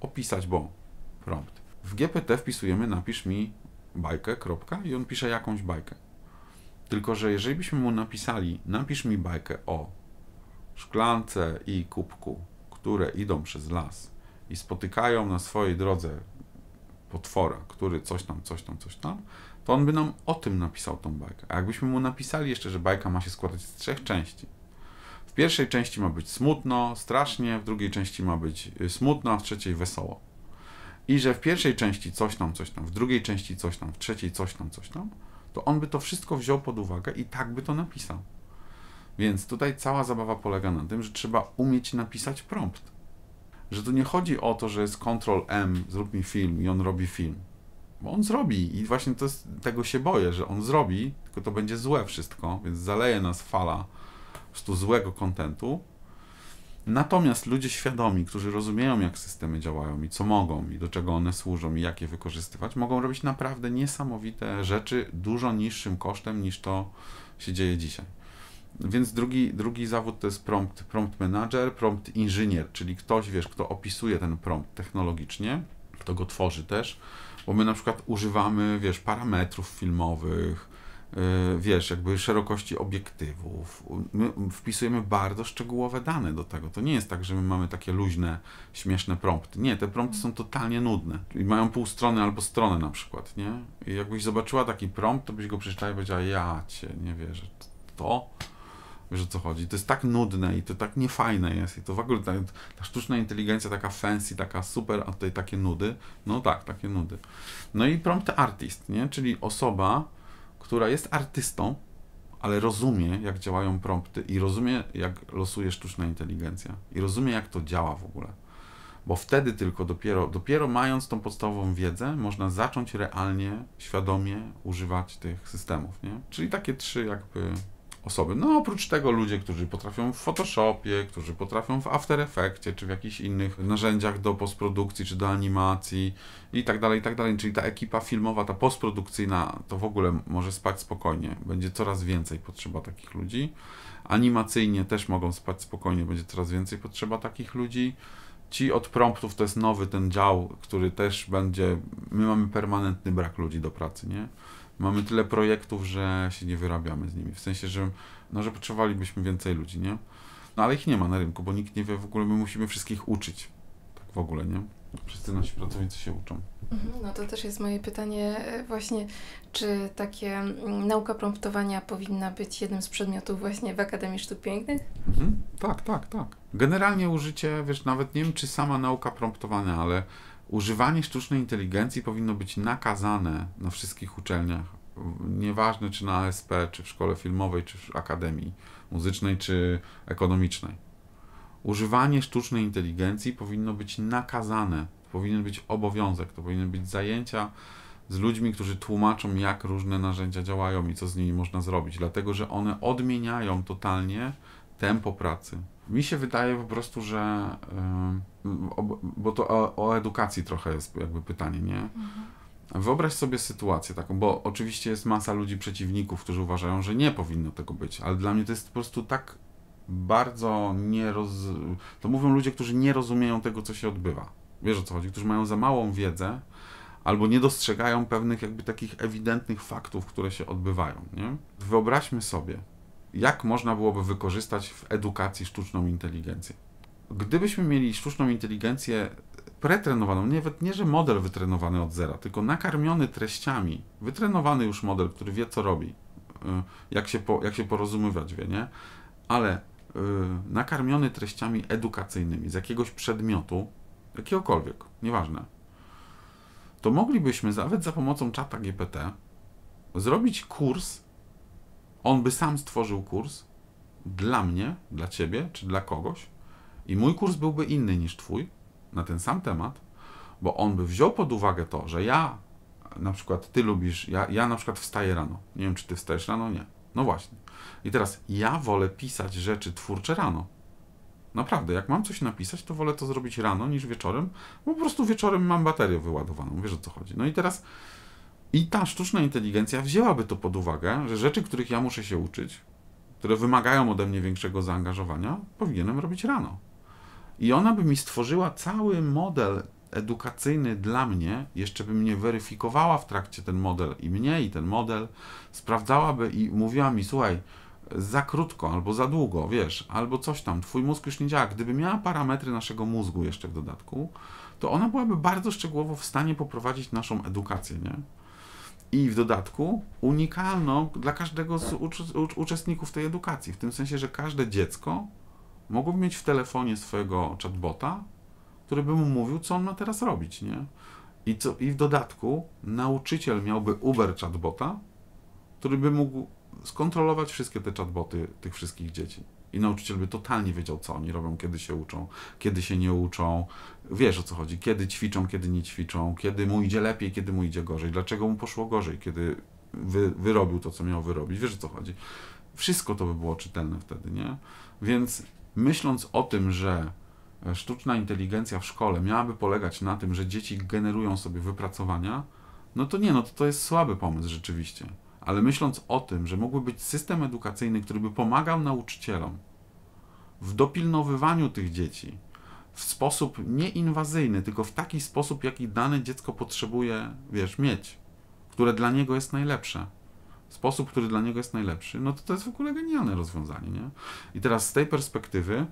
opisać bo prompt. W GPT wpisujemy napisz mi bajkę, kropka, i on pisze jakąś bajkę. Tylko, że jeżeli byśmy mu napisali, napisz mi bajkę o szklance i kubku, które idą przez las i spotykają na swojej drodze potwora, który coś tam, coś tam, coś tam, to on by nam o tym napisał tą bajkę. A jakbyśmy mu napisali jeszcze, że bajka ma się składać z trzech części. W pierwszej części ma być smutno, strasznie, w drugiej części ma być y, smutno, a w trzeciej wesoło i że w pierwszej części coś tam, coś tam, w drugiej części coś tam, w trzeciej coś tam, coś tam, to on by to wszystko wziął pod uwagę i tak by to napisał. Więc tutaj cała zabawa polega na tym, że trzeba umieć napisać prompt. Że tu nie chodzi o to, że jest Ctrl M, zrób mi film i on robi film. Bo on zrobi i właśnie jest, tego się boję, że on zrobi, tylko to będzie złe wszystko, więc zaleje nas fala po prostu złego kontentu, Natomiast ludzie świadomi, którzy rozumieją, jak systemy działają i co mogą, i do czego one służą, i jak je wykorzystywać, mogą robić naprawdę niesamowite rzeczy dużo niższym kosztem niż to się dzieje dzisiaj. Więc drugi, drugi zawód to jest prompt, prompt manager, prompt inżynier, czyli ktoś, wiesz, kto opisuje ten prompt technologicznie, kto go tworzy też, bo my na przykład używamy, wiesz, parametrów filmowych, Y, wiesz, jakby szerokości obiektywów. My wpisujemy bardzo szczegółowe dane do tego. To nie jest tak, że my mamy takie luźne, śmieszne prompty. Nie, te prompty są totalnie nudne. I mają pół strony albo stronę na przykład, nie? I jakbyś zobaczyła taki prompt, to byś go przeczytała i powiedziała, ja cię nie wierzę. To? Wiesz o co chodzi? To jest tak nudne i to tak niefajne jest. I to w ogóle ta, ta sztuczna inteligencja taka fancy, taka super, a tutaj takie nudy. No tak, takie nudy. No i prompt artist, nie? Czyli osoba, która jest artystą, ale rozumie, jak działają prompty i rozumie, jak losuje sztuczna inteligencja i rozumie, jak to działa w ogóle. Bo wtedy tylko dopiero, dopiero mając tą podstawową wiedzę, można zacząć realnie, świadomie używać tych systemów, nie? Czyli takie trzy jakby osoby. No oprócz tego ludzie, którzy potrafią w Photoshopie, którzy potrafią w After Effectsie, czy w jakichś innych narzędziach do postprodukcji, czy do animacji i tak dalej, i tak dalej. Czyli ta ekipa filmowa, ta postprodukcyjna, to w ogóle może spać spokojnie. Będzie coraz więcej potrzeba takich ludzi. Animacyjnie też mogą spać spokojnie, będzie coraz więcej potrzeba takich ludzi. Ci od promptów to jest nowy ten dział, który też będzie. My mamy permanentny brak ludzi do pracy, nie? mamy tyle projektów, że się nie wyrabiamy z nimi. W sensie, że, no, że potrzebowalibyśmy więcej ludzi, nie? No ale ich nie ma na rynku, bo nikt nie wie w ogóle, my musimy wszystkich uczyć. Tak w ogóle, nie? No, wszyscy nasi pracownicy się uczą. Mhm, no to też jest moje pytanie e, właśnie, czy takie mm, nauka promptowania powinna być jednym z przedmiotów właśnie w Akademii Sztuk Pięknych? Mhm. Tak, tak, tak. Generalnie użycie, wiesz, nawet nie wiem, czy sama nauka promptowania, ale Używanie sztucznej inteligencji powinno być nakazane na wszystkich uczelniach, nieważne czy na ASP, czy w szkole filmowej, czy w akademii muzycznej, czy ekonomicznej. Używanie sztucznej inteligencji powinno być nakazane, powinien być obowiązek, to powinny być zajęcia z ludźmi, którzy tłumaczą, jak różne narzędzia działają i co z nimi można zrobić, dlatego że one odmieniają totalnie tempo pracy. Mi się wydaje po prostu, że. Yy, bo to o, o, edukacji trochę jest jakby pytanie, nie? Mhm. Wyobraź sobie sytuację taką, bo oczywiście jest masa ludzi przeciwników, którzy uważają, że nie powinno tego być, ale dla mnie to jest po prostu tak bardzo nie roz... To mówią ludzie, którzy nie rozumieją tego, co się odbywa. Wiesz o co chodzi? Którzy mają za małą wiedzę albo nie dostrzegają pewnych jakby takich ewidentnych faktów, które się odbywają, nie? Wyobraźmy sobie, jak można byłoby wykorzystać w edukacji sztuczną inteligencję gdybyśmy mieli sztuczną inteligencję pretrenowaną, nawet nie, że model wytrenowany od zera, tylko nakarmiony treściami, wytrenowany już model, który wie, co robi, y, jak się, po, jak się porozumywać wie, nie? Ale yy, nakarmiony treściami edukacyjnymi z jakiegoś przedmiotu, jakiegokolwiek, nieważne, to moglibyśmy nawet za pomocą czata GPT zrobić kurs, on by sam stworzył kurs dla mnie, dla ciebie, czy dla kogoś, i mój kurs byłby inny niż Twój na ten sam temat, bo on by wziął pod uwagę to, że ja na przykład Ty lubisz, ja, ja na przykład wstaję rano. Nie wiem, czy Ty wstajesz rano, nie. No właśnie. I teraz ja wolę pisać rzeczy twórcze rano. Naprawdę, jak mam coś napisać, to wolę to zrobić rano niż wieczorem, bo po prostu wieczorem mam baterię wyładowaną, wiesz o co chodzi. No i teraz i ta sztuczna inteligencja wzięłaby to pod uwagę, że rzeczy, których ja muszę się uczyć, które wymagają ode mnie większego zaangażowania, powinienem robić rano. I ona by mi stworzyła cały model edukacyjny dla mnie, jeszcze by mnie weryfikowała w trakcie ten model i mnie, i ten model, sprawdzałaby i mówiła mi, słuchaj, za krótko albo za długo, wiesz, albo coś tam, twój mózg już nie działa. Gdyby miała parametry naszego mózgu jeszcze w dodatku, to ona byłaby bardzo szczegółowo w stanie poprowadzić naszą edukację, nie? I w dodatku unikalną dla każdego z ucz uczestników tej edukacji, w tym sensie, że każde dziecko Mogłoby mieć w telefonie swojego chatbota, który by mu mówił, co on ma teraz robić, nie? I, co, I w dodatku nauczyciel miałby Uber chatbota, który by mógł skontrolować wszystkie te chatboty tych wszystkich dzieci. I nauczyciel by totalnie wiedział, co oni robią, kiedy się uczą, kiedy się nie uczą. Wiesz o co chodzi, kiedy ćwiczą, kiedy nie ćwiczą, kiedy mu idzie lepiej, kiedy mu idzie gorzej, dlaczego mu poszło gorzej, kiedy wy, wyrobił to, co miał wyrobić. Wiesz o co chodzi. Wszystko to by było czytelne wtedy, nie? Więc myśląc o tym, że e, sztuczna inteligencja w szkole miałaby polegać na tym, że dzieci generują sobie wypracowania, no to nie, no to, to jest słaby pomysł rzeczywiście. Ale myśląc o tym, że mógłby być system edukacyjny, który by pomagał nauczycielom w dopilnowywaniu tych dzieci w sposób nieinwazyjny, tylko w taki sposób, jaki dane dziecko potrzebuje, wiesz, mieć, które dla niego jest najlepsze sposób, który dla niego jest najlepszy, no to to jest w ogóle genialne rozwiązanie, nie? I teraz z tej perspektywy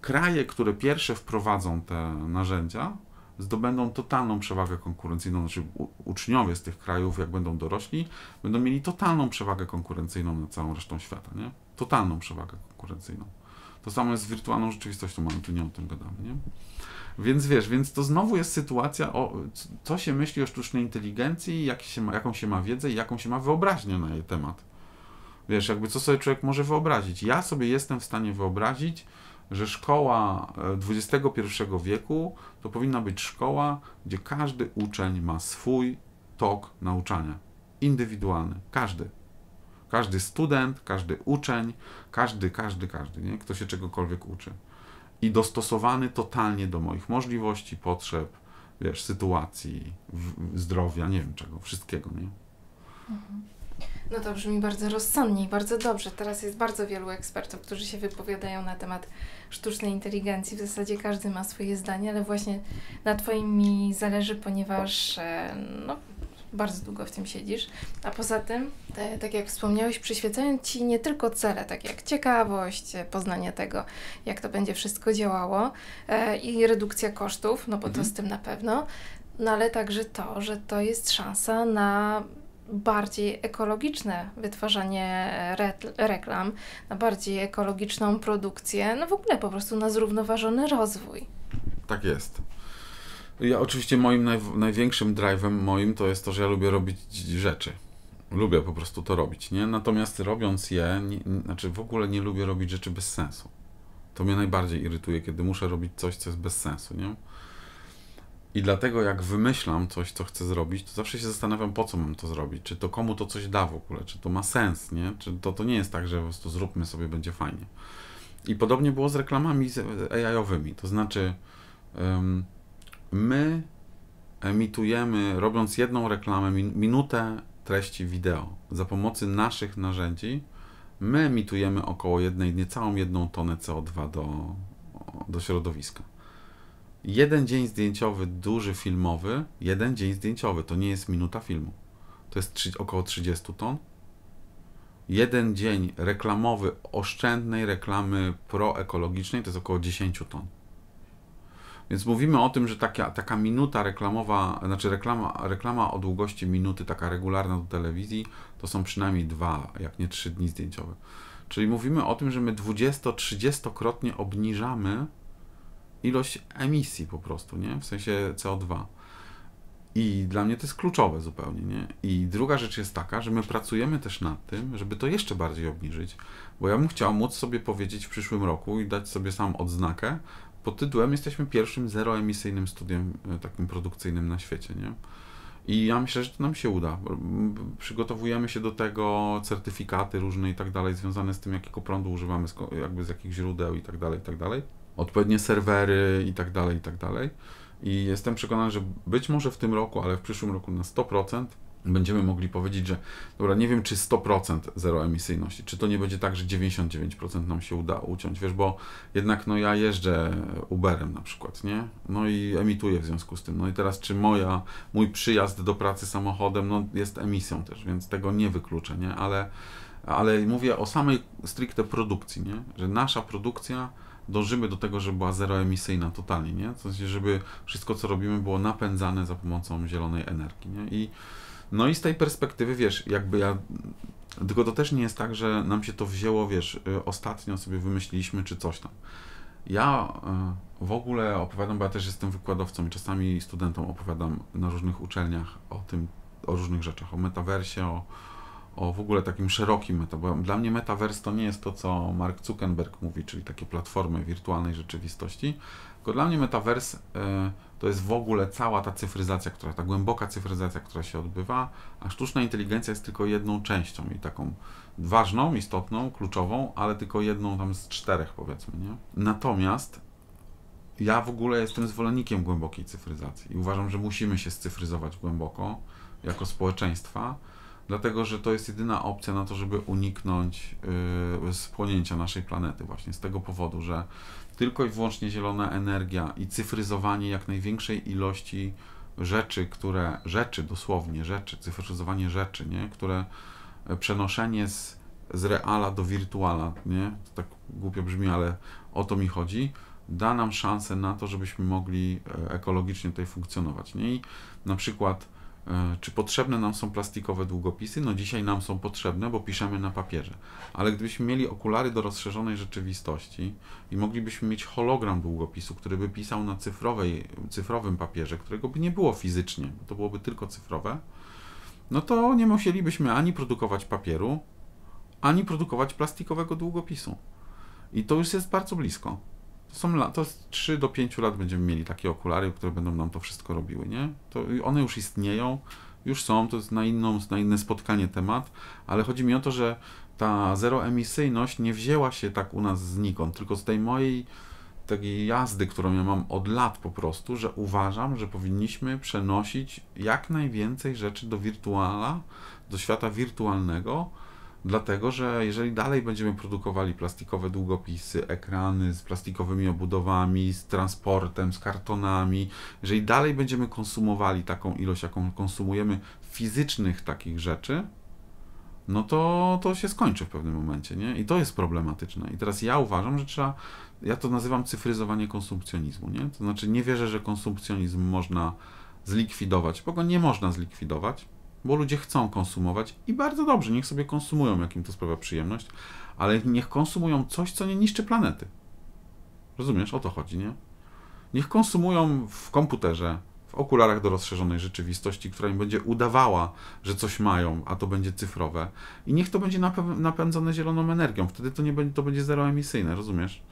kraje, które pierwsze wprowadzą te narzędzia, zdobędą totalną przewagę konkurencyjną, znaczy uczniowie z tych krajów, jak będą dorośli, będą mieli totalną przewagę konkurencyjną nad całą resztą świata, nie? Totalną przewagę konkurencyjną. To samo jest z wirtualną rzeczywistością, ale tu nie o tym gadamy, nie? Więc wiesz, więc to znowu jest sytuacja o co się myśli o sztucznej inteligencji, jak się ma, jaką się ma wiedzę i jaką się ma wyobraźnię na jej temat. Wiesz, jakby co sobie człowiek może wyobrazić. Ja sobie jestem w stanie wyobrazić, że szkoła XXI e, wieku to powinna być szkoła, gdzie każdy uczeń ma swój tok nauczania. Indywidualny. Każdy. Każdy student, każdy uczeń, każdy, każdy, każdy, nie? kto się czegokolwiek uczy i dostosowany totalnie do moich możliwości, potrzeb, wiesz, sytuacji, zdrowia, nie wiem czego, wszystkiego, nie? Mhm. No to brzmi bardzo rozsądnie i bardzo dobrze. Teraz jest bardzo wielu ekspertów, którzy się wypowiadają na temat sztucznej inteligencji. W zasadzie każdy ma swoje zdanie, ale właśnie na Twoim mi zależy, ponieważ e, no, bardzo długo w tym siedzisz. A poza tym, te, tak jak wspomniałeś, przyświecają Ci nie tylko cele, tak jak ciekawość, e, poznanie tego, jak to będzie wszystko działało e, i redukcja kosztów, no bo mhm. to z tym na pewno, no ale także to, że to jest szansa na bardziej ekologiczne wytwarzanie e, reklam, na bardziej ekologiczną produkcję, no w ogóle po prostu na zrównoważony rozwój. Tak jest. Ja oczywiście moim naj, największym drive'em moim to jest to, że ja lubię robić rzeczy. Lubię po prostu to robić, nie? Natomiast robiąc je, nie, znaczy w ogóle nie lubię robić rzeczy bez sensu. To mnie najbardziej irytuje, kiedy muszę robić coś, co jest bez sensu, nie? I dlatego jak wymyślam coś, co chcę zrobić, to zawsze się zastanawiam, po co mam to zrobić. Czy to komu to coś da w ogóle, czy to ma sens, nie? Czy to, to nie jest tak, że po prostu zróbmy sobie, będzie fajnie. I podobnie było z reklamami AI-owymi. To znaczy... Um, my emitujemy, robiąc jedną reklamę, minutę treści wideo za pomocą naszych narzędzi, my emitujemy około jednej, niecałą jedną tonę CO2 do, do środowiska. Jeden dzień zdjęciowy, duży filmowy, jeden dzień zdjęciowy, to nie jest minuta filmu. To jest 3, około 30 ton. Jeden dzień reklamowy, oszczędnej reklamy proekologicznej, to jest około 10 ton. Więc mówimy o tym, że taka, taka minuta reklamowa, znaczy reklama, reklama o długości minuty, taka regularna do telewizji, to są przynajmniej dwa, jak nie trzy dni zdjęciowe. Czyli mówimy o tym, że my 20-30-krotnie obniżamy ilość emisji po prostu, nie? W sensie CO2. I dla mnie to jest kluczowe zupełnie, nie? I druga rzecz jest taka, że my pracujemy też nad tym, żeby to jeszcze bardziej obniżyć, bo ja bym chciał móc sobie powiedzieć w przyszłym roku i dać sobie sam odznakę, pod tytułem jesteśmy pierwszym zeroemisyjnym studiem e, takim produkcyjnym na świecie, nie? I ja myślę, że to nam się uda. Przygotowujemy się do tego, certyfikaty różne i tak dalej, związane z tym, jakiego prądu używamy, jakby z jakich źródeł i tak dalej, i tak dalej. Odpowiednie serwery i tak dalej, i tak dalej. I jestem przekonany, że być może w tym roku, ale w przyszłym roku na 100% będziemy mogli powiedzieć, że dobra, nie wiem czy 100% zeroemisyjności, czy to nie będzie tak, że 99% nam się uda uciąć, wiesz, bo jednak no ja jeżdżę Uberem na przykład, nie? No i emituję w związku z tym. No i teraz czy moja, mój przyjazd do pracy samochodem, no jest emisją też, więc tego nie wykluczę, nie? Ale, ale mówię o samej stricte produkcji, nie? Że nasza produkcja dążymy do tego, żeby była zeroemisyjna totalnie, nie? W sensie, żeby wszystko, co robimy, było napędzane za pomocą zielonej energii, nie? I no i z tej perspektywy, wiesz, jakby ja. Tylko to też nie jest tak, że nam się to wzięło, wiesz, y, ostatnio sobie wymyśliliśmy czy coś tam. Ja y, w ogóle opowiadam, bo ja też jestem wykładowcą i czasami studentom opowiadam na różnych uczelniach o tym, o różnych rzeczach, o metaversie, o, o w ogóle takim szerokim meta, bo dla mnie metavers to nie jest to, co Mark Zuckerberg mówi, czyli takie platformy wirtualnej rzeczywistości, tylko dla mnie metavers y, to jest w ogóle cała ta cyfryzacja, która, ta głęboka cyfryzacja, która się odbywa, a sztuczna inteligencja jest tylko jedną częścią i taką ważną, istotną, kluczową, ale tylko jedną tam z czterech, powiedzmy, nie? Natomiast ja w ogóle jestem zwolennikiem głębokiej cyfryzacji i uważam, że musimy się scyfryzować głęboko jako społeczeństwa, dlatego że to jest jedyna opcja na to, żeby uniknąć yy, spłonięcia naszej planety właśnie z tego powodu, że tylko i wyłącznie zielona energia i cyfryzowanie jak największej ilości rzeczy, które, rzeczy dosłownie, rzeczy, cyfryzowanie rzeczy, nie? które e, przenoszenie z, z reala do wirtuala, nie? To tak głupio brzmi, ale o to mi chodzi, da nam szansę na to, żebyśmy mogli e, ekologicznie tutaj funkcjonować. Nie? I na przykład E, czy potrzebne nam są plastikowe długopisy? No dzisiaj nam są potrzebne, bo piszemy na papierze. Ale gdybyśmy mieli okulary do rozszerzonej rzeczywistości i moglibyśmy mieć hologram długopisu, który by pisał na cyfrowej, cyfrowym papierze, którego by nie było fizycznie, to byłoby tylko cyfrowe, no to nie musielibyśmy ani produkować papieru, ani produkować plastikowego długopisu. I to już jest bardzo blisko. To, są, to 3 do 5 lat będziemy mieli takie okulary, które będą nam to wszystko robiły, nie? To one już istnieją, już są, to jest na, inną, na inne spotkanie temat, ale chodzi mi o to, że ta zeroemisyjność nie wzięła się tak u nas znikąd, tylko z tej mojej takiej jazdy, którą ja mam od lat po prostu, że uważam, że powinniśmy przenosić jak najwięcej rzeczy do wirtuala, do świata wirtualnego, Dlatego, że jeżeli dalej będziemy produkowali plastikowe długopisy, ekrany z plastikowymi obudowami, z transportem, z kartonami, jeżeli dalej będziemy konsumowali taką ilość, jaką konsumujemy fizycznych takich rzeczy, no to, to się skończy w pewnym momencie, nie? I to jest problematyczne. I teraz ja uważam, że trzeba, ja to nazywam cyfryzowanie konsumpcjonizmu, nie? To znaczy nie wierzę, że konsumpcjonizm można zlikwidować, bo go nie można zlikwidować, bo ludzie chcą konsumować i bardzo dobrze, niech sobie konsumują, jak im to sprawia przyjemność, ale niech konsumują coś, co nie niszczy planety. Rozumiesz? O to chodzi, nie? Niech konsumują w komputerze, w okularach do rozszerzonej rzeczywistości, która im będzie udawała, że coś mają, a to będzie cyfrowe. I niech to będzie napędzone zieloną energią. Wtedy to, nie będzie, to będzie zeroemisyjne, rozumiesz?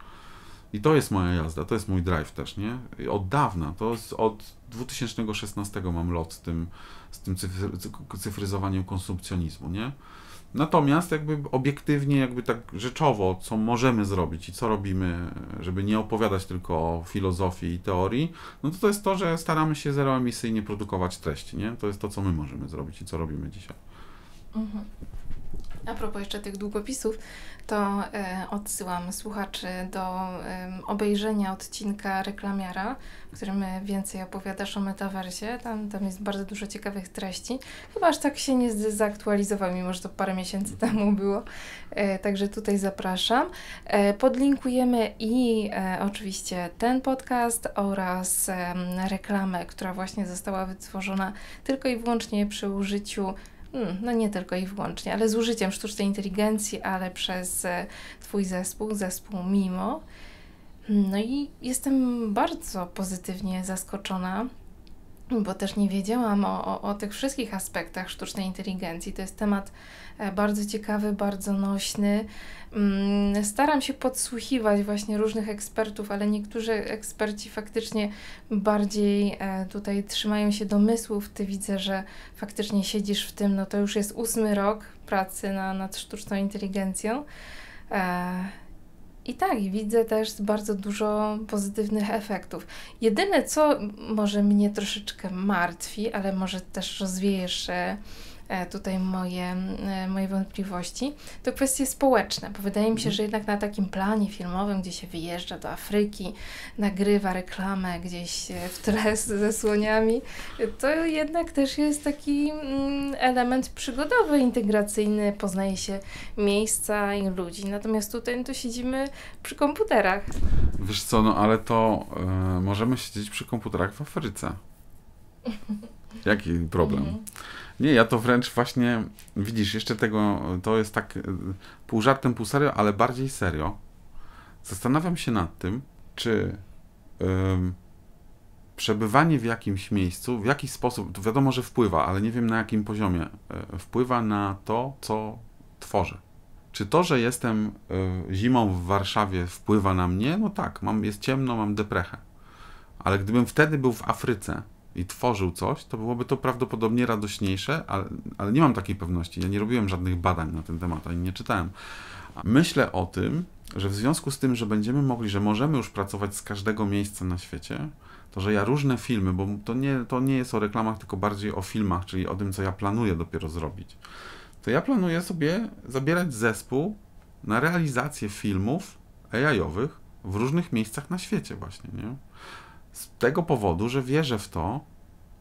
I to jest moja jazda, to jest mój drive też, nie? Od dawna, to od 2016 mam lot z tym z tym cyfryzowaniem konsumpcjonizmu, nie? Natomiast jakby obiektywnie, jakby tak rzeczowo, co możemy zrobić i co robimy, żeby nie opowiadać tylko o filozofii i teorii, no to to jest to, że staramy się zeroemisyjnie produkować treści, nie? To jest to, co my możemy zrobić i co robimy dzisiaj. Mhm. A propos jeszcze tych długopisów, to e, odsyłam słuchaczy do obejrzenia odcinka reklamiara, w którym więcej opowiadasz o metaversie. Tam, tam jest bardzo dużo ciekawych treści. Chyba aż tak się nie zaktualizował, mimo że to parę miesięcy mm. temu było. E, także tutaj zapraszam. E, podlinkujemy i oczywiście ten podcast oraz reklamę, która właśnie została wytworzona tylko i wyłącznie przy użyciu Hmm, no nie tylko i wyłącznie, ale z użyciem sztucznej inteligencji, ale przez e, Twój zespół, zespół MIMO. Hmm, no i jestem bardzo pozytywnie zaskoczona bo też nie wiedziałam o, o, o, tych wszystkich aspektach sztucznej inteligencji. To jest temat e, bardzo ciekawy, bardzo nośny. Mm, staram się podsłuchiwać właśnie różnych ekspertów, ale niektórzy eksperci faktycznie bardziej e, tutaj trzymają się domysłów. Ty widzę, że faktycznie siedzisz w tym, no to już jest ósmy rok pracy na, nad sztuczną inteligencją. E, i tak, widzę też bardzo dużo pozytywnych efektów. Jedyne, co może mnie troszeczkę martwi, ale może też rozwiejesz E, tutaj moje, e, moje wątpliwości, to kwestie społeczne, bo wydaje mi się, mhm. że jednak na takim planie filmowym, gdzie się wyjeżdża do Afryki, nagrywa reklamę gdzieś e, w tle ze słoniami, to jednak też jest taki mm, element przygodowy, integracyjny, poznaje się miejsca i ludzi. Natomiast tutaj no to siedzimy przy komputerach. Wiesz co, no ale to y, możemy siedzieć przy komputerach w Afryce. Jaki problem? Mhm. Nie, ja to wręcz właśnie, widzisz, jeszcze tego, to jest tak y, pół żartem, pół serio, ale bardziej serio. Zastanawiam się nad tym, czy ym, przebywanie w jakimś miejscu, w jakiś sposób, to wiadomo, że wpływa, ale nie wiem na jakim poziomie, y, wpływa na to, co tworzę. Czy to, że jestem y, zimą w Warszawie wpływa na mnie? No tak, mam, jest ciemno, mam deprechę. Ale gdybym wtedy był w Afryce, i tworzył coś, to byłoby to prawdopodobnie radośniejsze, ale, ale nie mam takiej pewności. Ja nie robiłem żadnych badań na ten temat, ani nie czytałem. Myślę o tym, że w związku z tym, że będziemy mogli, że możemy już pracować z każdego miejsca na świecie, to że ja różne filmy, bo to nie, to nie jest o reklamach, tylko bardziej o filmach, czyli o tym, co ja planuję dopiero zrobić, to ja planuję sobie zabierać zespół na realizację filmów AI-owych w różnych miejscach na świecie właśnie, nie? Z tego powodu, że wierzę w to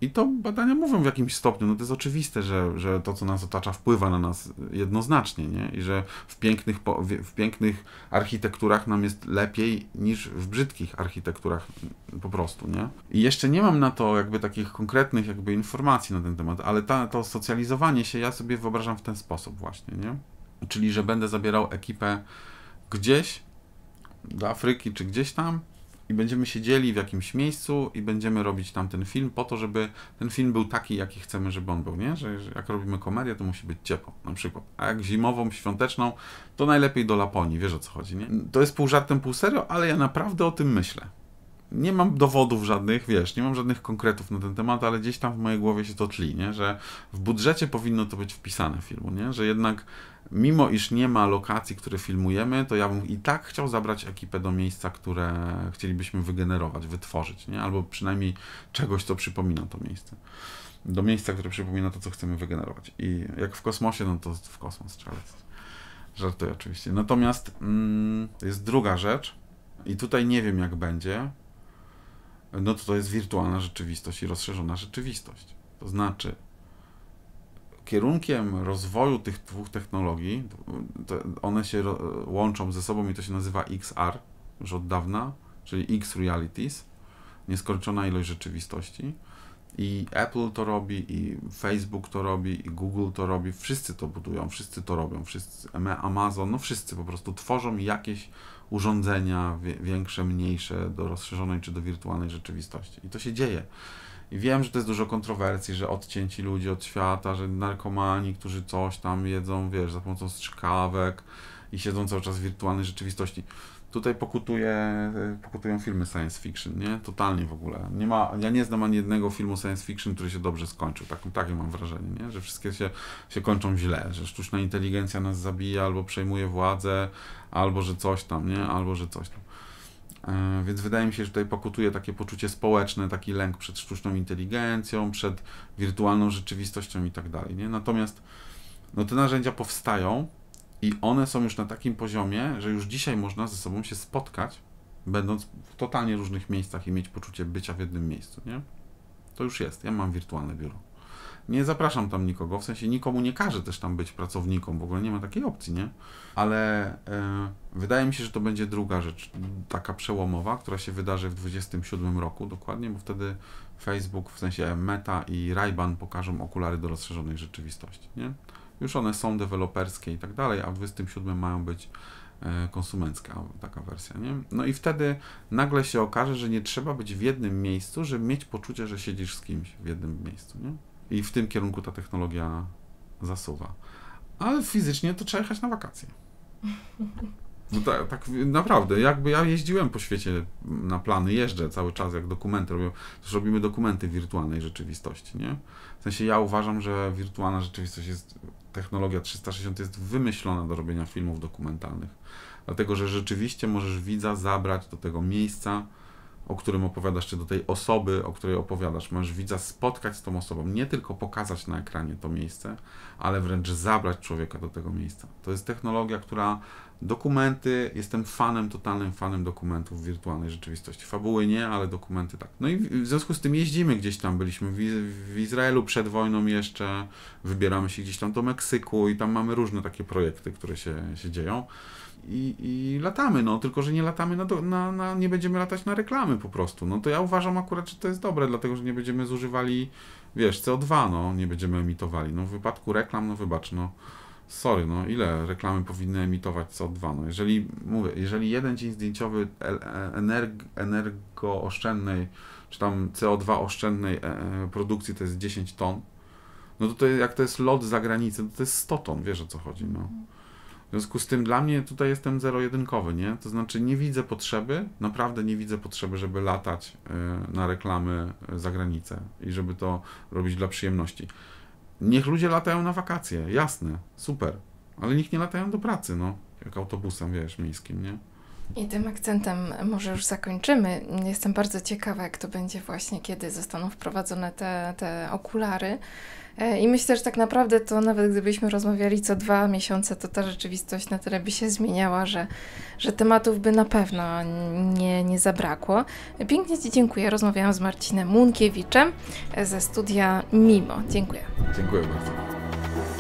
i to badania mówią w jakimś stopniu, no to jest oczywiste, że, że to, co nas otacza, wpływa na nas jednoznacznie, nie? I że w pięknych, w pięknych architekturach nam jest lepiej niż w brzydkich architekturach mm, po prostu, nie? I jeszcze nie mam na to jakby takich konkretnych jakby informacji na ten temat, ale ta, to socjalizowanie się ja sobie wyobrażam w ten sposób właśnie, nie? Czyli, że będę zabierał ekipę gdzieś do Afryki czy gdzieś tam, i będziemy siedzieli w jakimś miejscu i będziemy robić tam ten film po to, żeby ten film był taki, jaki chcemy, żeby on był, nie? Że, że jak robimy komedię, to musi być ciepło, na przykład. A jak zimową, świąteczną, to najlepiej do Laponii, wiesz o co chodzi, nie? To jest pół żartem, pół serio, ale ja naprawdę o tym myślę. Nie mam dowodów żadnych, wiesz, nie mam żadnych konkretów na ten temat, ale gdzieś tam w mojej głowie się to tli, nie? Że w budżecie powinno to być wpisane filmu, nie? Że jednak mimo iż nie ma lokacji, które filmujemy, to ja bym i tak chciał zabrać ekipę do miejsca, które chcielibyśmy wygenerować, wytworzyć, nie? albo przynajmniej czegoś, co przypomina to miejsce. Do miejsca, które przypomina to, co chcemy wygenerować. I jak w kosmosie, no to w kosmos trzeba lecieć. Żartuję oczywiście. Natomiast mm, jest druga rzecz, i tutaj nie wiem, jak będzie. No to to jest wirtualna rzeczywistość i rozszerzona rzeczywistość. To znaczy, kierunkiem rozwoju tych dwóch technologii, one się łączą ze sobą i to się nazywa XR już od dawna, czyli X Realities, nieskończona ilość rzeczywistości. I Apple to robi, i Facebook to robi, i Google to robi, wszyscy to budują, wszyscy to robią, wszyscy, Amazon, no wszyscy po prostu tworzą jakieś urządzenia większe, mniejsze, do rozszerzonej czy do wirtualnej rzeczywistości. I to się dzieje. I wiem, że to jest dużo kontrowersji, że odcięci ludzie od świata, że narkomani, którzy coś tam jedzą, wiesz, za pomocą strzykawek i siedzą cały czas w wirtualnej rzeczywistości. Tutaj pokutuje, pokutują filmy science fiction, nie? Totalnie w ogóle. Nie ma, ja nie znam ani jednego filmu science fiction, który się dobrze skończył. Tak, takie mam wrażenie, nie? Że wszystkie się, się kończą źle, że sztuczna inteligencja nas zabija, albo przejmuje władzę, albo że coś tam, nie? Albo że coś tam. E, więc wydaje mi się, że tutaj pokutuje takie poczucie społeczne, taki lęk przed sztuczną inteligencją, przed wirtualną rzeczywistością i tak dalej. Nie? Natomiast no, te narzędzia powstają i one są już na takim poziomie, że już dzisiaj można ze sobą się spotkać, będąc w totalnie różnych miejscach i mieć poczucie bycia w jednym miejscu. Nie? To już jest. Ja mam wirtualne biuro. Nie zapraszam tam nikogo, w sensie nikomu nie każę też tam być pracownikom, w ogóle nie ma takiej opcji, nie? Ale e, wydaje mi się, że to będzie druga rzecz, taka przełomowa, która się wydarzy w 27 roku dokładnie, bo wtedy Facebook, w sensie Meta i Rayban pokażą okulary do rozszerzonej rzeczywistości, nie? Już one są deweloperskie i tak dalej, a w 27 mają być e, konsumencka taka wersja, nie? No i wtedy nagle się okaże, że nie trzeba być w jednym miejscu, żeby mieć poczucie, że siedzisz z kimś w jednym miejscu, nie? I w tym kierunku ta technologia zasuwa. Ale fizycznie to trzeba jechać na wakacje. No tak, tak, naprawdę, jakby ja jeździłem po świecie na plany, jeżdżę cały czas, jak dokumenty robią, to robimy dokumenty wirtualnej rzeczywistości, nie? W sensie ja uważam, że wirtualna rzeczywistość jest, technologia 360 jest wymyślona do robienia filmów dokumentalnych, dlatego że rzeczywiście możesz widza zabrać do tego miejsca, o którym opowiadasz, czy do tej osoby, o której opowiadasz. Możesz widza spotkać z tą osobą, nie tylko pokazać na ekranie to miejsce, ale wręcz zabrać człowieka do tego miejsca. To jest technologia, która dokumenty, jestem fanem, totalnym fanem dokumentów w wirtualnej rzeczywistości. Fabuły nie, ale dokumenty tak. No i w związku z tym jeździmy gdzieś tam, byliśmy w, Izraelu przed wojną jeszcze, wybieramy się gdzieś tam do Meksyku i tam mamy różne takie projekty, które się, się dzieją i, i latamy, no, tylko że nie latamy na, do, na, na, nie będziemy latać na reklamy po prostu. No to ja uważam akurat, że to jest dobre, dlatego że nie będziemy zużywali, wiesz, CO2, no, nie będziemy emitowali. No w wypadku reklam, no wybacz, no sorry, no ile reklamy powinny emitować CO2? No jeżeli, mówię, jeżeli jeden dzień zdjęciowy e, energ, energooszczędnej, czy tam CO2 oszczędnej e, e, produkcji to jest 10 ton, no to, to jak to jest lot za granicę, to, to jest 100 ton, wiesz o co chodzi, no. Mhm. W związku z tym dla mnie tutaj jestem zero-jedynkowy, nie? To znaczy nie widzę potrzeby, naprawdę nie widzę potrzeby, żeby latać y, na reklamy y, za granicę i żeby to robić dla przyjemności. Niech ludzie latają na wakacje, jasne, super, ale nikt nie latają do pracy, no, jak autobusem, wiesz, miejskim, nie? I tym akcentem może już zakończymy. Jestem bardzo ciekawa, jak to będzie właśnie, kiedy zostaną wprowadzone te, te okulary. E, I myślę, że tak naprawdę to nawet gdybyśmy rozmawiali co dwa miesiące, to ta rzeczywistość na tyle by się zmieniała, że, że tematów by na pewno nie, nie zabrakło. Pięknie Ci dziękuję. Rozmawiałam z Marcinem Munkiewiczem e, ze studia MIMO. Dziękuję. Dziękuję bardzo.